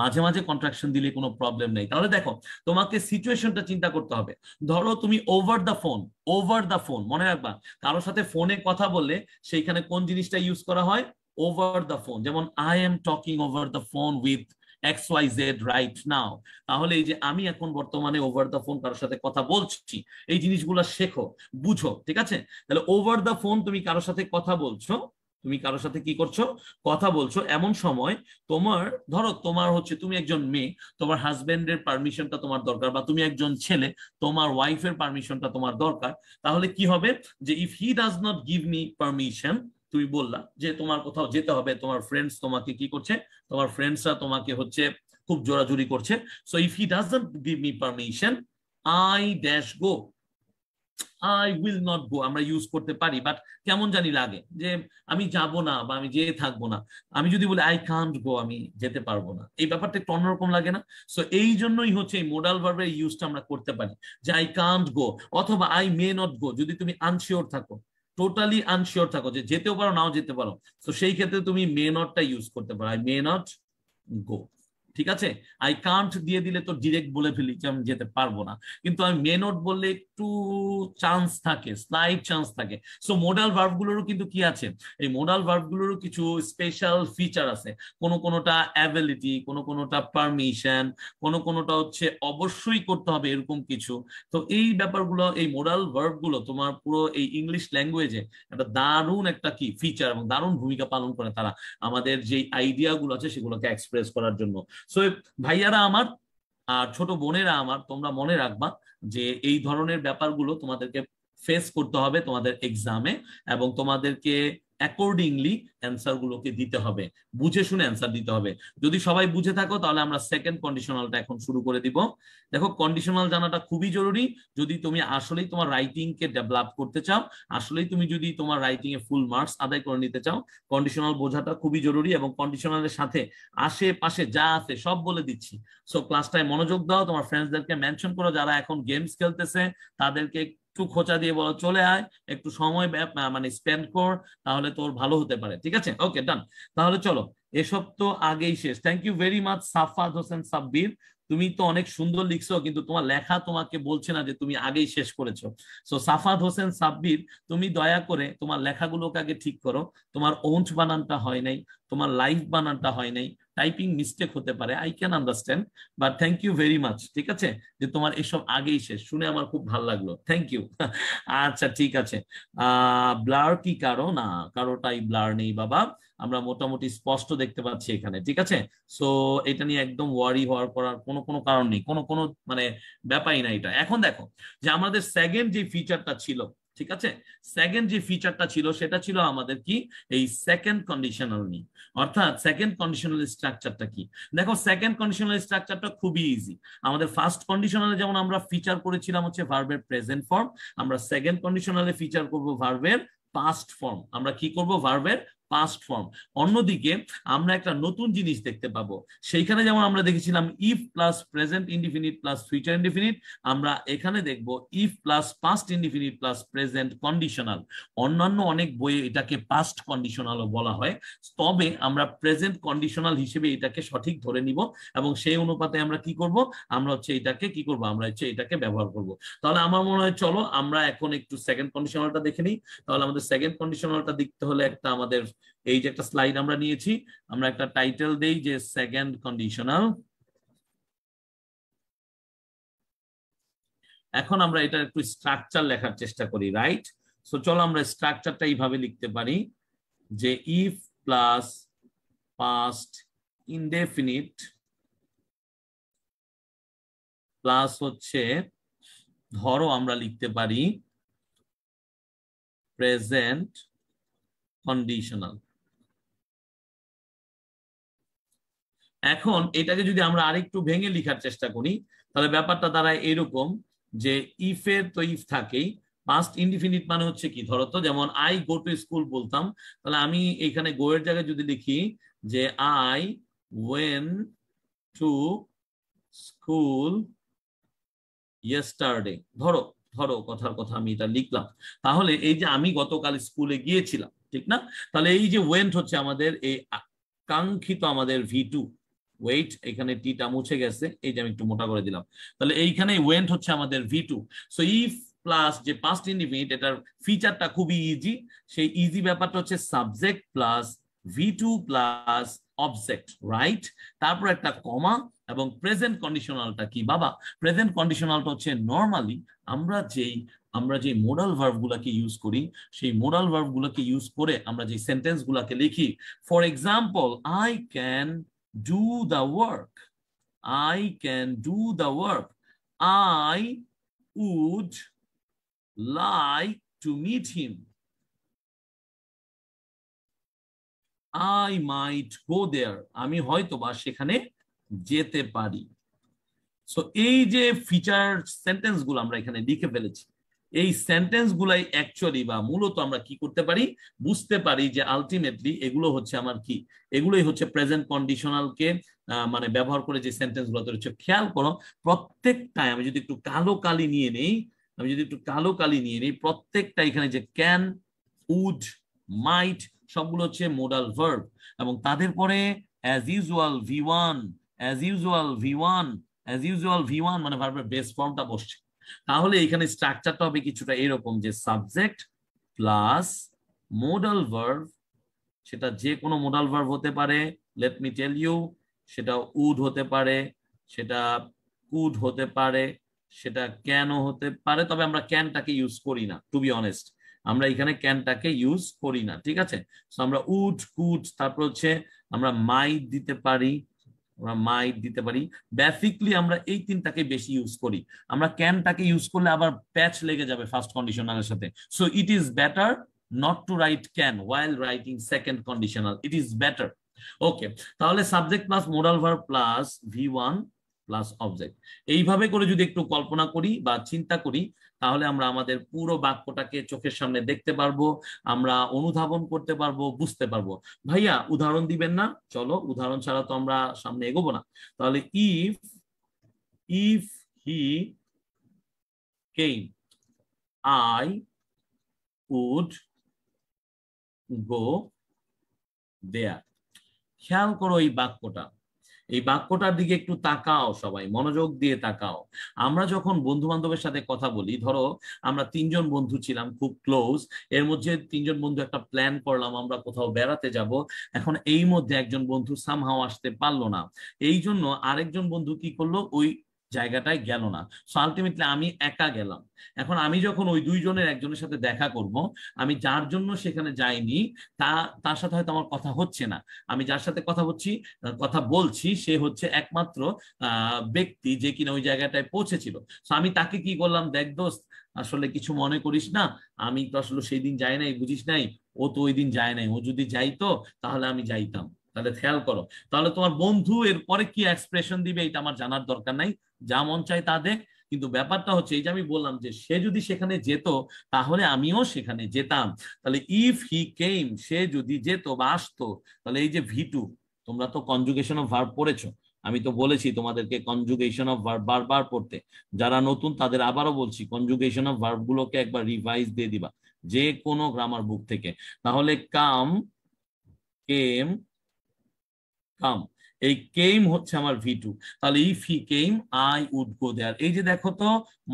[SPEAKER 1] মাঝে মাঝে কন্ট্রাকশন দিলে কোনো প্রবলেম নেই তাহলে দেখো তোমাকে সিচুয়েশনটা চিন্তা করতে হবে ধরো তুমি over the phone over the phone মনে রাখবা কারোর সাথে ফোনে কথা বললে সেইখানে কোন জিনিসটা ইউজ করা হয় ওভার দ্য ফোন যেমন I am talking over the phone with X Y Z right now তাহলে এই যে আমি এখন বর্তমানে ওভার দ্য ফোন কারোর সাথে কথা বলছি এই জিনিসগুলো শেখো বুঝো ঠিক আছে তাহলে ওভার দ্য ফোন তুমি কারোর সাথে কথা বলছো তুমি কারোর সাথে কি করছো কথা বলছো এমন সময় তোমার ধরো তোমার হচ্ছে তুমি একজন মেয়ে তোমার হাজবেন্ডের পারমিশনটা তোমার দরকার বা তুমি একজন ছেলে তোমার ওয়াইফের পারমিশনটা তোমার দরকার তাহলে কি হবে যে if he does not give me permission তুমি বললা যে তোমার কোথাও যেতে হবে তোমার ফ্রেন্ডস তোমাকে কি করছে তোমার ফ্রেন্ডসরা তোমাকে হচ্ছে খুব জোরাজুরি করছে so if he doesn't give me permission I dash go I will not go আমরা ইউজ করতে পারি বাট কেমন জানি লাগে যে আমি যাব না বা আমি যেয়ে থাকবো না আমি যদি বলি আই কান্ট গো আমি যেতে পারবো না এই ব্যাপারটা একটু অন্যরকম লাগে না সো এই জন্যই হচ্ছে এই মোডাল ভার্বের ইউজটা আমরা করতে পারি যে আই কান্ট গো অথবা আই মে নট গো যদি তুমি আনশিওর থাকো টোটালি আনশিওর থাকো যে যেতেও পারো নাও যেতে পারো তো সেই ক্ষেত্রে তুমি মে নটটা ইউজ করতে পারো আই মে নট গো ঠিক আছে আই কান্ট দিয়ে দিলে তো ডিরেক্ট বলে ফেলি যে আমি যেতে পারবো না কিন্তু আমি মে নট বললে একটু চান্স থাকে স্লাইট চান্স থাকে সো মোডাল ভার্বগুলোরও কিন্তু কি আছে এই মোডাল ভার্বগুলোরও কিছু স্পেশাল ফিচার আছে কোন কোনোটা অ্যাভেলিটি কোন কোনোটা পারমিশন কোন কোনোটা হচ্ছে অবশ্যই করতে হবে এরকম কিছু তো এই ব্যাপারগুলো এই মোডাল ভার্বগুলো তোমার পুরো এই ইংলিশ ল্যাঙ্গুয়েজে একটা দারুণ একটা কি ফিচার এবং দারুণ ভূমিকা পালন করে তারা আমাদের যে আইডিয়াগুলো আছে সেগুলোকে এক্সপ্রেস করার জন্য সোয়েব ভাইয়ারা আমার আর ছোট বোনেরা আমার তোমরা মনে রাখবা যে এই ধরনের ব্যাপারগুলো তোমাদেরকে ফেস করতে হবে তোমাদের এক্সামে এবং তোমাদেরকে অ্যাকর্ডিংলি গুলোকে দিতে হবে বুঝে শুনে অ্যান্সার দিতে হবে যদি সবাই বুঝে থাকো তাহলে আমরা সেকেন্ড কন্ডিশনালটা এখন শুরু করে দিব দেখো কন্ডিশনাল জানাটা খুবই জরুরি যদি তুমি আসলেই তোমার কে ডেভেলপ করতে চাও আসলেই তুমি যদি তোমার রাইটিং এ ফুল মার্কস আদায় করে নিতে চাও কন্ডিশনাল বোঝাটা খুবই জরুরি এবং কন্ডিশনালের সাথে আশেপাশে যা আছে সব বলে দিচ্ছি সো ক্লাসটায় মনোযোগ দাও তোমার ফ্রেন্ডসদেরকে মেনশন করো যারা এখন গেমস খেলতেছে তাদেরকে একটু খোঁচা দিয়ে বলো চলে আয় একটু সময় মানে স্পেন্ড কর তাহলে তোর ভালো হতে পারে ঠিক আছে ওকে ডান তাহলে চলো এসব তো আগেই শেষ thank you very much Safad Hossain Sabbir তুমি তো অনেক সুন্দর লিখছো কিন্তু তোমার লেখা তোমাকে বলছে না যে তুমি আগেই শেষ করেছো সো সাফাদ হোসেন সাব্বির তুমি দয়া করে তোমার লেখাগুলোকে আগে ঠিক করো তোমার ওঞ্চ বানানটা হয় নাই তোমার লাইফ বানানটা হয় নাই টাইপিং মিস্টেক হতে পারে I can understand but thank you very much ঠিক আছে যে তোমার এসব আগেই শেষ শুনে আমার খুব ভালো লাগলো থ্যাংক ইউ আচ্ছা ঠিক আছে ব্লার কি কারো না কারোটাই ব্লার নেই বাবা আমরা মোটামুটি স্পষ্ট দেখতে পাচ্ছি এখানে ঠিক আছে সো এটা নিয়ে একদম ওয়ারি হওয়ার করার কোনো কোনো কারণ নেই কোনো কোনো মানে ব্যাপারই না এটা এখন দেখো যে আমাদের সেকেন্ড যে ফিচারটা ছিল ঠিক আছে সেকেন্ড যে ফিচারটা ছিল সেটা ছিল আমাদের কি এই সেকেন্ড কন্ডিশনাল নি অর্থাৎ সেকেন্ড কন্ডিশনাল স্ট্রাকচারটা কি দেখো সেকেন্ড কন্ডিশনাল স্ট্রাকচারটা খুবই ইজি আমাদের ফার্স্ট কন্ডিশনালে যেমন আমরা ফিচার করেছিলাম হচ্ছে ভার্বের প্রেজেন্ট ফর্ম আমরা সেকেন্ড কন্ডিশনালে ফিচার করব ভার্বের পাস্ট ফর্ম আমরা কি করব ভার্বের পাস্ট ফর্ম অন্যদিকে আমরা একটা নতুন জিনিস দেখতে পাবো সেইখানে যেমন আমরা দেখেছিলাম if plus present indefinite plus future indefinite আমরা এখানে দেখব if plus past indefinite plus present conditional অন্যান্য অনেক বইয়ে এটাকে পাস্ট কন্ডিশনালও বলা হয় তবে আমরা প্রেজেন্ট কন্ডিশনাল হিসেবে এটাকে সঠিক ধরে নিব এবং সেই অনুপাতে আমরা কি করব আমরা হচ্ছে এটাকে কি করব আমরা হচ্ছে এটাকে ব্যবহার করব তাহলে আমার মনে হয় চলো আমরা এখন একটু সেকেন্ড কন্ডিশনালটা দেখে নিই তাহলে আমাদের সেকেন্ড কন্ডিশনালটা দেখতে হলে একটা আমাদের এই যে একটা স্লাইড আমরা নিয়েছি আমরা একটা টাইটেল দেই যে সেকেন্ড কন্ডিশনাল এখন আমরা এটা একটু স্ট্রাকচার লেখার চেষ্টা করি রাইট সো চলো আমরা স্ট্রাকচারটা এইভাবে লিখতে পারি যে if plus past
[SPEAKER 2] indefinite plus হচ্ছে ধরো আমরা লিখতে পারি প্রেজেন্ট কন্ডিশনাল
[SPEAKER 1] এখন এটাকে যদি আমরা আরেকটু ভেঙে লিখার চেষ্টা করি তাহলে ব্যাপারটা তারা এরকম যে ইফের তো ইফ থাকেই পাস্ট ইনডিফিনিট মানে হচ্ছে কি ধরো তো যেমন আই গো টু স্কুল বলতাম তাহলে আমি এখানে গো এর জায়গায় যদি লিখি যে I went to school yesterday ধরো ধরো কথার কথা আমি এটা লিখলাম তাহলে এই যে আমি গতকাল স্কুলে গিয়েছিলাম ঠিক না তাহলে এই যে ওয়েন্ট হচ্ছে আমাদের এই কাঙ্ক্ষিত আমাদের ভি টু ওয়েট এখানে টিটা মুছে গেছে এই যে আমি একটু মোটা করে দিলাম তাহলে এইখানে ওয়েন্ট হচ্ছে আমাদের V two so if plus যে পাস্ট ইন্ডিপেন্ডেন্ট এটার ফিচারটা খুবই ইজি সেই ইজি ব্যাপারটা হচ্ছে subject plus V two plus object right তারপর একটা কমা এবং প্রেজেন্ট কন্ডিশনালটা কি বাবা প্রেজেন্ট কন্ডিশনালটা হচ্ছে নর্মালি আমরা যেই আমরা যে মোডাল ভার্বগুলোকে ইউজ করি সেই মোডাল ভার্বগুলোকে ইউজ করে আমরা যে সেন্টেন্সগুলোকে লিখি for example I can do the work. I can do the work. I
[SPEAKER 2] would like to meet him. I might go there. আমি হয়তো
[SPEAKER 1] বা সেখানে যেতে পারি সো এই যে ফিচার সেন্টেন্স গুলো আমরা এখানে লিখে ফেলেছি এই সেন্টেন্স গুলাই অ্যাকচুয়ালি বা মূলত আমরা কি করতে পারি বুঝতে পারি যে আলটিমেটলি এগুলো হচ্ছে আমার কি এগুলোই হচ্ছে প্রেজেন্ট কন্ডিশনালকে মানে ব্যবহার করে যে সেন্টেন্স গুলো হচ্ছে খেয়াল করো প্রত্যেকটাই আমি যদি একটু কালো কালি নিয়ে নেই আমি যদি একটু কালো কালি নিয়ে নিই প্রত্যেকটা এখানে যে ক্যান উড মাইট সবগুলো হচ্ছে মোডাল ভার্ব এবং তাদের পরে as usual V one as usual V one as usual V one মানে ভার্বের বেস ফর্মটা বসছে তাহলে এখানে স্ট্রাকচারটা হবে কিছুটা এরকম যে সাবজেক্ট প্লাস মোডাল ভার্ভ সেটা যে কোনো মোডাল ভার্ভ হতে পারে লেট মি টেল ইউ সেটা উড হতে পারে সেটা কুড হতে পারে সেটা ক্যান হতে পারে তবে আমরা ক্যানটাকে ইউজ করি না টু বি অনেস্ট আমরা এখানে ক্যানটাকে ইউজ করি না ঠিক আছে তো আমরা উড কুড তারপর হচ্ছে আমরা মাই দিতে পারি মাইট দিতে পারি বেসিকলি আমরা এই তিনটাকে বেশি ইউজ করি আমরা ক্যানটাকে ইউজ করলে আবার প্যাচ লেগে যাবে ফার্স্ট কন্ডিশনালের সাথে so it is better not to write can while writing second conditional it is better okay তাহলে subject plus modal verb plus V one plus object এইভাবে করে যদি একটু কল্পনা করি বা চিন্তা করি তাহলে আমরা আমাদের পুরো বাক্যটাকে চোখের সামনে দেখতে পারবো আমরা অনুধাবন করতে পারবো বুঝতে পারবো ভাইয়া উদাহরণ দিবেন না চলো উদাহরণ ছাড়া তো আমরা সামনে এগোবো না তাহলে if if he
[SPEAKER 2] came I would go there খেয়াল করো এই বাক্যটা
[SPEAKER 1] এই বাক্যটার দিকে একটু তাকাও সবাই মনোযোগ দিয়ে তাকাও আমরা যখন বন্ধু বান্ধবের সাথে কথা বলি ধরো আমরা তিনজন বন্ধু ছিলাম খুব ক্লোজ এর মধ্যে তিনজন বন্ধু একটা প্ল্যান করলাম আমরা কোথাও বেড়াতে যাব এখন এই মধ্যে একজন বন্ধু সামহাও আসতে পারলো না এই জন্য আরেকজন বন্ধু কি করলো ওই জায়গাটায় গেল না সো আলটিমেটলি আমি একা গেলাম এখন আমি যখন ওই দুইজনের একজনের সাথে দেখা করব আমি যার জন্য সেখানে যাইনি তা তার সাথে হয়তো আমার কথা হচ্ছে না আমি যার সাথে কথা হচ্ছি কথা বলছি সে হচ্ছে একমাত্র ব্যক্তি যে কিনা ওই জায়গাটায় পৌঁছেছিল সো আমি তাকে কি করলাম দেখ দোস্ত আসলে কিছু মনে করিস না আমি তো আসলে সেই দিন যাই নাই বুঝিস নাই ও তো ওই দিন যায় নাই ও যদি যাইতো তাহলে আমি যাইতাম তাহলে খেয়াল করো তাহলে তোমার বন্ধু এরপরে কি এক্সপ্রেশন দিবে এটা আমার জানার দরকার নাই যা মন চায় তা দেখ কিন্তু ব্যাপারটা হচ্ছে এই যে আমি বললাম যে সে যদি সেখানে যেত তাহলে আমিও সেখানে যেতাম তাহলে ইফ হি কেম সে যদি যেত বা আসতো তাহলে এই যে ভিটু তোমরা তো কনজুগেশন অফ ভার্ব পড়েছো আমি তো বলেছি তোমাদেরকে কনজুগেশন অফ ভার্ব বারবার পড়তে যারা নতুন তাদের আবারও বলছি কনজুগেশন অফ ভার্ব গুলোকে একবার রিভাইজ দিয়ে দিবা যে কোনো গ্রামার বুক থেকে তাহলে কাম কেম কাম এই কেম হচ্ছে আমার ভি টু তাহলে if he came I would go there এই যে দেখো তো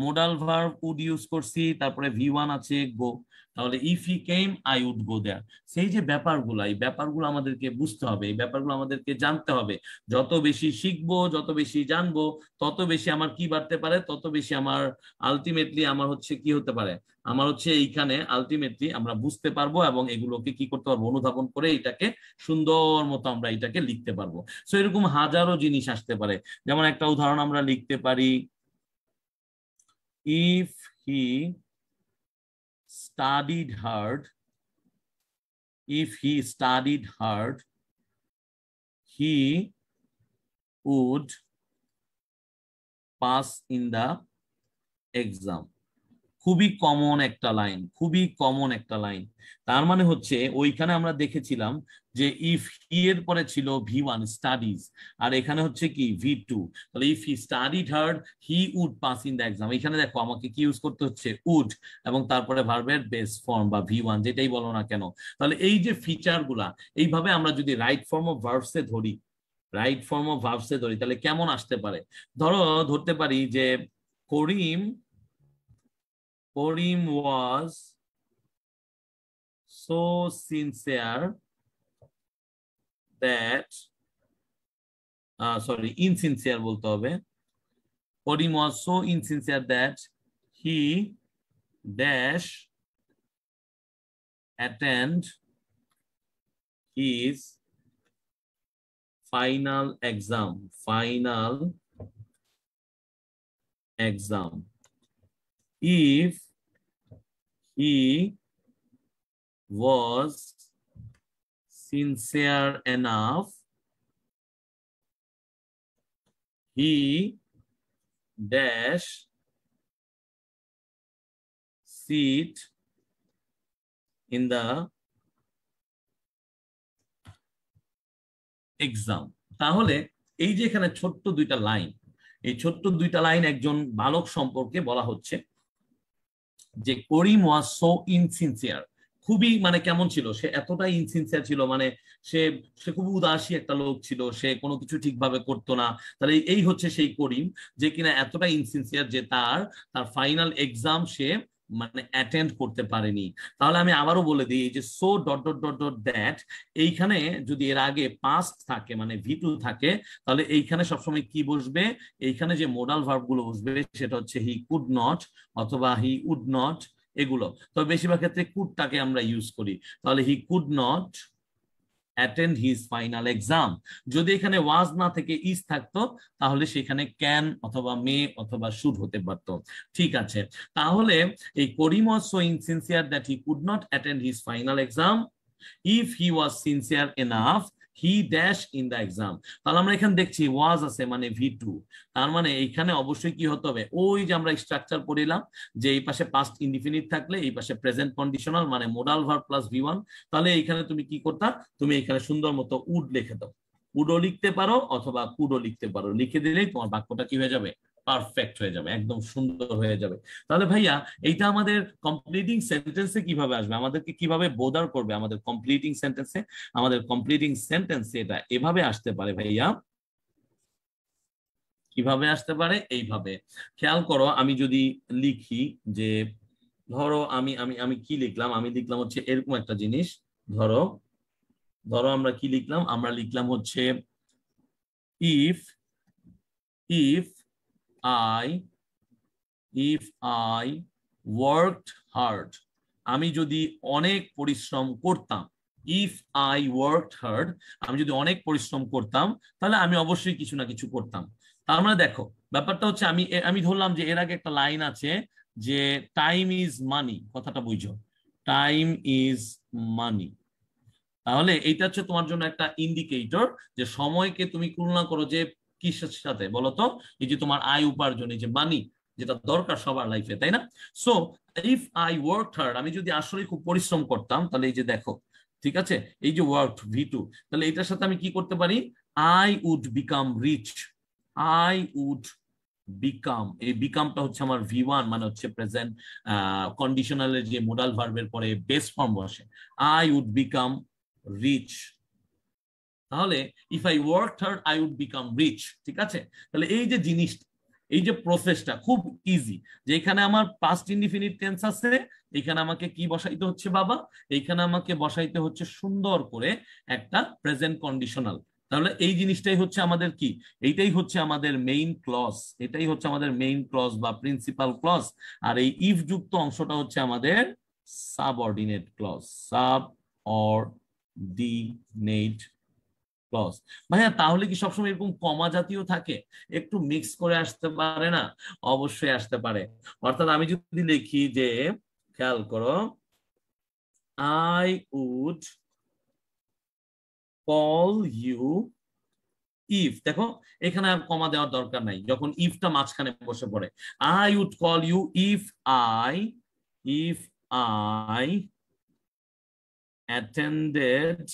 [SPEAKER 1] মোডাল ভার্ব উড ইউজ করছি তারপরে ভি ওয়ান আছে গো তাহলে if he came I would go there সেই যে ব্যাপারগুলো এই ব্যাপারগুলো আমাদেরকে বুঝতে হবে এই ব্যাপারগুলো আমাদেরকে জানতে হবে যত বেশি শিখবো যত বেশি জানবো তত বেশি আমার কি বাড়তে পারে তত বেশি আমার আলটিমেটলি আমার হচ্ছে কি হতে পারে আমার হচ্ছে এইখানে আলটিমেটলি আমরা বুঝতে পারবো এবং এগুলোকে কি করতে পারবো অনুধাবন করে এটাকে সুন্দর মতো আমরা এটাকে লিখতে পারবো সো এরকম হাজারো জিনিস আসতে পারে যেমন একটা উদাহরণ আমরা লিখতে পারি if he studied hard,
[SPEAKER 2] if he studied hard, he would pass in the
[SPEAKER 1] exam. খুবই কমন একটা লাইন খুবই কমন একটা লাইন তার মানে হচ্ছে ওইখানে আমরা দেখেছিলাম যে ইফ হি এর পরে ছিল ভি ওয়ান স্টাডিজ আর এখানে হচ্ছে কি ভি টু তাহলে if he studied hard he would pass in the exam এখানে দেখো আমাকে কি ইউজ করতে হচ্ছে উড এবং তারপরে ভার্বের বেস ফর্ম বা ভি ওয়ান যেটাই বলো না কেন তাহলে এই যে ফিচার গুলা এইভাবে আমরা যদি রাইট ফর্ম অফ ভার্বসে ধরি রাইট ফর্ম অফ ভার্বসে ধরি তাহলে কেমন আসতে পারে ধরো ধরতে পারি যে করিম
[SPEAKER 2] Karim was so sincere that
[SPEAKER 1] uh, sorry insincere বলতে হবে Karim was so insincere that
[SPEAKER 2] he dash attend his final exam final exam if he was sincere enough, he dash seat in the exam তাহলে
[SPEAKER 1] এই যে এখানে ছোট্ট দুইটা লাইন এই ছোট্ট দুইটা লাইন একজন বালক সম্পর্কে বলা হচ্ছে যে করিম ওয়াজ সো ইনসিনসিয়ার খুবই মানে কেমন ছিল সে এতটাই ইনসিনসিয়ার ছিল মানে সে সে খুব উদাসী একটা লোক ছিল সে কোনো কিছু ঠিকভাবে করতো না তাহলে এই হচ্ছে সেই করিম যে কিনা এতটা ইনসিনসিয়ার যে তার তার ফাইনাল এক্সাম সে মানে অ্যাটেন্ড করতে পারেনি তাহলে আমি আবারও বলে দিই যে so dot dot dot dot that এইখানে যদি এর আগে পাস্ট থাকে মানে ভি টু থাকে তাহলে এইখানে সবসময় কি বসবে এইখানে যে মোডাল ভার্বগুলো বসবে সেটা হচ্ছে হি কুড নট অথবা হি উড নট এগুলো তবে বেশিরভাগ ক্ষেত্রে কুডটাকে আমরা ইউজ করি তাহলে he could not attend his final exam যদি এখানে ওয়াজ না থেকে ইজ থাকতো তাহলে সেখানে ক্যান অথবা মে অথবা শুড হতে পারত ঠিক আছে তাহলে এই Karim was so insincere that he could not attend his final exam if he was sincere enough he dash in the exam তাহলে আমরা এখানে দেখছি ওয়াজ আছে মানে ভি টু তার মানে এখানে অবশ্যই কি হতে হবে ওই যে আমরা স্ট্রাকচার পড়িলাম যে এই পাশে পাস্ট ইনডিফিনিট থাকলে এই পাশে প্রেজেন্ট কন্ডিশনাল মানে modal verb plus V one তাহলে এইখানে তুমি কি করতা তুমি এখানে সুন্দর মতো উড লিখে দাও উডও লিখতে পারো অথবা কুডও লিখতে পারো লিখে দিলেই তোমার বাক্যটা কি হয়ে যাবে পারফেক্ট হয়ে যাবে একদম সুন্দর হয়ে যাবে তাহলে ভাইয়া এইটা আমাদের কমপ্লিটিং সেন্টেন্সে কিভাবে আসবে আমাদেরকে কিভাবে বোদার করবে আমাদের কমপ্লিটিং সেন্টেন্সে আমাদের কমপ্লিটিং সেন্টেন্সে এটা এভাবে আসতে পারে ভাইয়া কিভাবে আসতে পারে এইভাবে খেয়াল করো আমি যদি লিখি যে ধরো আমি আমি আমি কি লিখলাম আমি লিখলাম হচ্ছে এরকম একটা জিনিস ধরো ধরো আমরা কি লিখলাম আমরা লিখলাম হচ্ছে if if I, if I worked hard, আমি যদি অনেক পরিশ্রম করতাম ইফ আই worked হার্ড আমি যদি অনেক পরিশ্রম করতাম তাহলে আমি অবশ্যই কিছু না কিছু করতাম তার মানে দেখো ব্যাপারটা হচ্ছে আমি আমি ধরলাম যে এর আগে একটা লাইন আছে যে টাইম ইজ মানি কথাটা বুঝো টাইম ইজ মানি তাহলে এইটা হচ্ছে তোমার জন্য একটা ইন্ডিকেটর যে সময়কে তুমি তুলনা করো যে কিসের সাথে বলতো এই যে তোমার আয় উপার্জন এই যে মানি যেটা দরকার সবার লাইফে তাই না so if I work hard আমি যদি আসলে খুব পরিশ্রম করতাম তাহলে এই যে দেখো ঠিক আছে এই যে ওয়ার্ক ভি টু তাহলে এটার সাথে আমি কি করতে পারি I would become rich I would become এই বিকামটা হচ্ছে আমার ভি ওয়ান মানে হচ্ছে প্রেজেন্ট কন্ডিশনালের যে মোডাল ভার্বের পরে বেস ফর্ম বসে আই উড বিকাম রিচ তাহলে if I work hard I would become rich ঠিক আছে তাহলে এই যে জিনিসটা এই যে প্রসেসটা খুব ইজি যে এখানে আমার পাস্ট ইনডিফিনিট টেন্স আছে এখানে আমাকে কি বসাইতে হচ্ছে বাবা এইখানে আমাকে বসাইতে হচ্ছে সুন্দর করে একটা প্রেজেন্ট কন্ডিশনাল তাহলে এই জিনিসটাই হচ্ছে আমাদের কি এইটাই হচ্ছে আমাদের মেইন ক্লস এটাই হচ্ছে আমাদের মেইন ক্লস বা প্রিন্সিপাল ক্লস আর এই ইফ যুক্ত অংশটা হচ্ছে আমাদের subordinate clause subordinate clause ভাইয়া তাহলে কি সবসময় এরকম কমা জাতীয় থাকে একটু মিক্স করে আসতে পারে না অবশ্যই আসতে পারে অর্থাৎ আমি যদি লিখি যে খেয়াল করো I would call you if দেখো এখানে আর কমা দেওয়ার দরকার নাই যখন ইফটা মাঝখানে বসে পড়ে I would call you if I if I attended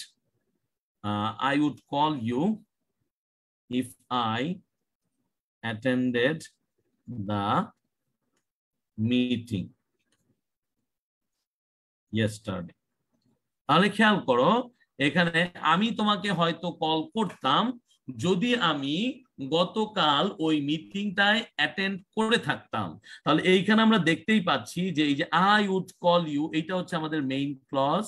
[SPEAKER 1] uh, I would call you
[SPEAKER 2] if I attended the meeting yesterday.
[SPEAKER 1] তাহলে খেয়াল করো এখানে আমি তোমাকে হয়তো কল করতাম যদি আমি গতকাল ওই মিটিংটায় অ্যাটেন্ড করে থাকতাম তাহলে এইখানে আমরা দেখতেই পাচ্ছি যে এই যে আই উড কল ইউ এটা হচ্ছে আমাদের মেইন ক্লস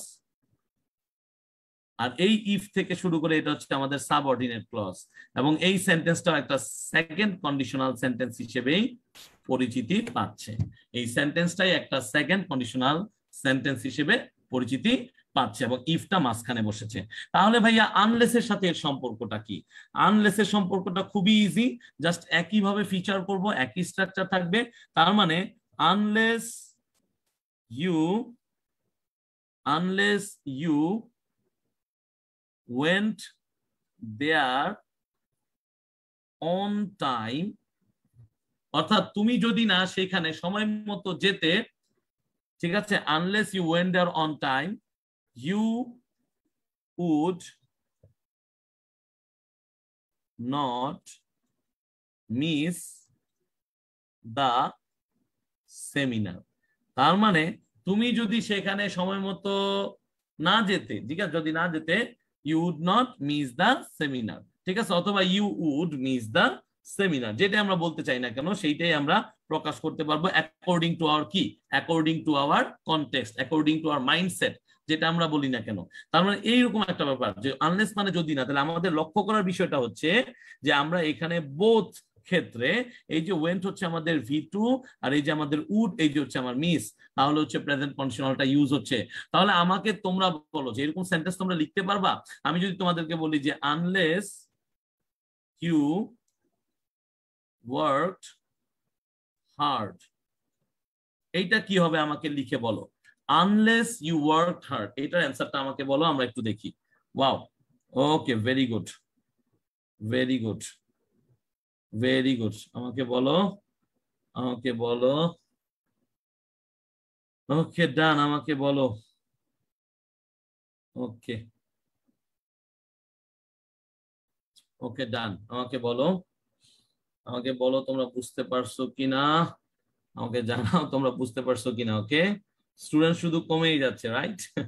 [SPEAKER 1] আর এই ইফ থেকে শুরু করে এটা হচ্ছে আমাদের সাবঅর্ডিনেট ক্লস এবং এই সেন্টেন্সটা একটা সেকেন্ড কন্ডিশনাল সেন্টেন্স হিসেবেই পরিচিতি পাচ্ছে এই সেন্টেন্সটাই একটা সেকেন্ড কন্ডিশনাল সেন্টেন্স হিসেবে পরিচিতি পাচ্ছে এবং ইফটা মাঝখানে বসেছে তাহলে ভাইয়া আনলেসের সাথে এর সম্পর্কটা কি আনলেসের সম্পর্কটা খুবই ইজি জাস্ট একইভাবে ফিচার করব একই স্ট্রাকচার থাকবে তার মানে unless you unless you went there on time অর্থাৎ তুমি যদি না সেখানে সময় মতো যেতে ঠিক আছে unless you went there on time you
[SPEAKER 2] would not miss the
[SPEAKER 1] seminar তার মানে তুমি যদি সেখানে সময় মতো না যেতে ঠিক আছে যদি না যেতে you would not miss the seminar ঠিক আছে অথবা you would miss the seminar যেটা আমরা বলতে চাই না কেন সেইটাই আমরা প্রকাশ করতে পারবো অ্যাকর্ডিং টু আওয়ার কি according to our context according to our mindset যেটা আমরা বলি না কেন তার মানে এইরকম একটা ব্যাপার যে আনলেস মানে যদি না তাহলে আমাদের লক্ষ্য করার বিষয়টা হচ্ছে যে আমরা এখানে বোধ ক্ষেত্রে এই যে ওয়েন্ট হচ্ছে আমাদের ভি টু আর এই যে আমাদের উড এই যে হচ্ছে আমার মিস তাহলে হচ্ছে প্রেজেন্ট কন্ডিশনালটা ইউজ হচ্ছে তাহলে আমাকে তোমরা বলো যে এরকম সেন্টেন্স তোমরা লিখতে পারবা আমি যদি তোমাদেরকে বলি যে আনলেস ইউ ওয়ার্ক হার্ড এইটা কি হবে আমাকে লিখে বলো আনলেস ইউ ওয়ার্ক হার্ড এটার অ্যান্সারটা আমাকে বলো আমরা একটু দেখি wow okay very good very good
[SPEAKER 2] very good আমাকে বলো আমাকে বলো ওকে ডান আমাকে বলো ওকে ওকে ডান আমাকে বলো আমাকে বলো তোমরা বুঝতে পারছো কিনা আমাকে
[SPEAKER 1] জানাও তোমরা বুঝতে পারছো কিনা ওকে স্টুডেন্ট শুধু কমেই যাচ্ছে রাইট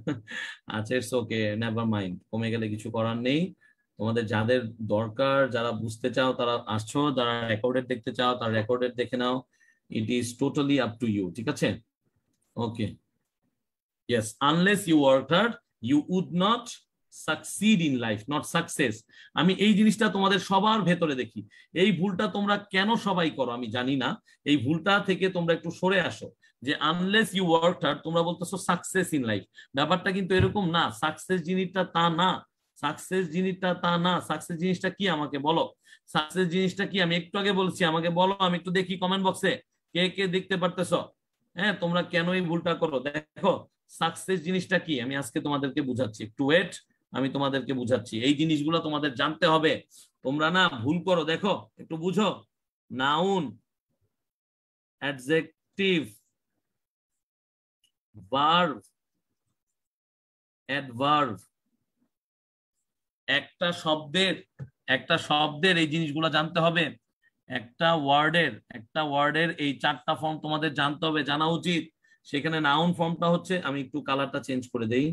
[SPEAKER 1] আচ্ছা ইটস ওকে নেভার মাইন্ড কমে গেলে কিছু করার নেই তোমাদের যাদের দরকার যারা বুঝতে চাও তারা আসছো যারা রেকর্ডেড দেখতে চাও তারা রেকর্ডেড দেখে নাও it is totally up to you ঠিক আছে okay yes unless you work hard you would not succeed in life not success আমি এই জিনিসটা তোমাদের সবার ভেতরে দেখি এই ভুলটা তোমরা কেন সবাই করো আমি জানি না এই ভুলটা থেকে তোমরা একটু সরে আসো যে আনলেস ইউ ওয়ার্ক হার্ড তোমরা বলতেছো সাকসেস ইন লাইফ ব্যাপারটা কিন্তু এরকম না সাকসেস জিনিসটা তা না সাকসেস জিনিসটা তা না সাকসেস জিনিসটা কি আমাকে বলো সাকসেস জিনিসটা কি আমি একটু আগে বলছি আমাকে বলো আমি একটু দেখি কমেন্ট বক্সে কে কে দেখতে পারতেছ হ্যাঁ তোমরা কেন এই ভুলটা করো দেখো সাকসেস জিনিসটা কি আমি আজকে তোমাদেরকে বুঝাচ্ছি একটু ওয়েট আমি তোমাদেরকে বুঝাচ্ছি এই জিনিসগুলো তোমাদের জানতে হবে তোমরা না ভুল
[SPEAKER 2] করো দেখো একটু বুঝো নাউন অ্যাডজেক্টিভ ভার্ভ adverb একটা শব্দের একটা শব্দের এই
[SPEAKER 1] জিনিসগুলো জানতে হবে একটা ওয়ার্ডের একটা ওয়ার্ডের এই চারটা ফর্ম তোমাদের জানতে হবে জানা উচিত সেখানে নাউন ফর্মটা হচ্ছে আমি একটু কালারটা চেঞ্জ করে দেই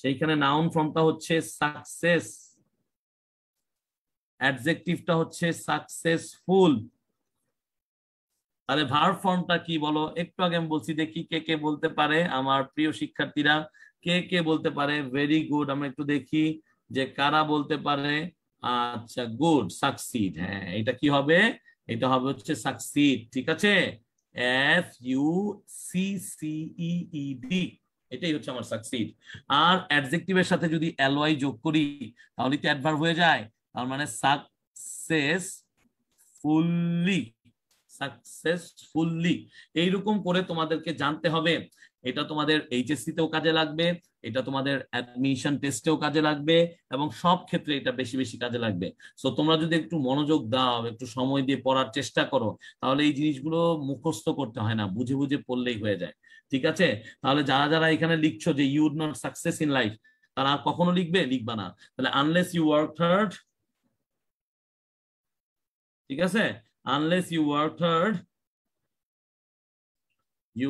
[SPEAKER 1] সেইখানে নাউন ফর্মটা হচ্ছে সাকসেস অ্যাডজেক্টিভটা হচ্ছে সাকসেসফুল তাহলে ভার ফর্মটা কি বলো একটু আগে আমি বলছি দেখি কে কে বলতে পারে আমার প্রিয় শিক্ষার্থীরা কে কে বলতে পারে ভেরি গুড আমরা একটু দেখি যে কারা বলতে পারে আচ্ছা গুড সাকসিড হ্যাঁ এটা কি হবে এটা হবে হচ্ছে সাকসিড ঠিক আছে F U C C E D এটাই হচ্ছে আমার সাকসিড আর অ্যাডজেক্টিভের সাথে যদি ওয়াই যোগ করি তাহলে তো অ্যাডভার্ব হয়ে যায় তার মানে সাকসেস ফুললি সাকসেসফুললি এইরকম করে তোমাদেরকে জানতে হবে এটা তোমাদের এইচএসসি তেও কাজে লাগবে এটা তোমাদের অ্যাডমিশন টেস্টেও কাজে লাগবে এবং সব ক্ষেত্রে এটা বেশি বেশি কাজে লাগবে সো তোমরা যদি একটু মনোযোগ দাও একটু সময় দিয়ে পড়ার চেষ্টা করো তাহলে এই জিনিসগুলো মুখস্থ করতে হয় না বুঝে বুঝে পড়লেই হয়ে যায় ঠিক আছে তাহলে যারা যারা এখানে লিখছো যে you would not success in life তারা কখনো লিখবে লিখবা না তাহলে আনলেস ইউ
[SPEAKER 2] ওয়ার্ক হার্ড ঠিক আছে unless you work hard you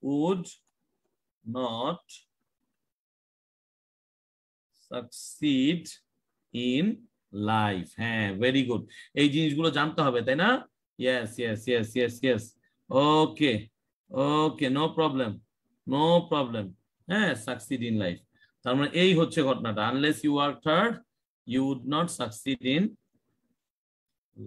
[SPEAKER 2] would not succeed
[SPEAKER 1] in life হ্যাঁ ভেরি গুড এই জিনিসগুলো জানতে হবে তাই না yes yes yes yes yes okay okay no problem no problem হ্যাঁ সাকসিড ইন লাইফ তার মানে এই হচ্ছে ঘটনাটা unless you are third you would not succeed in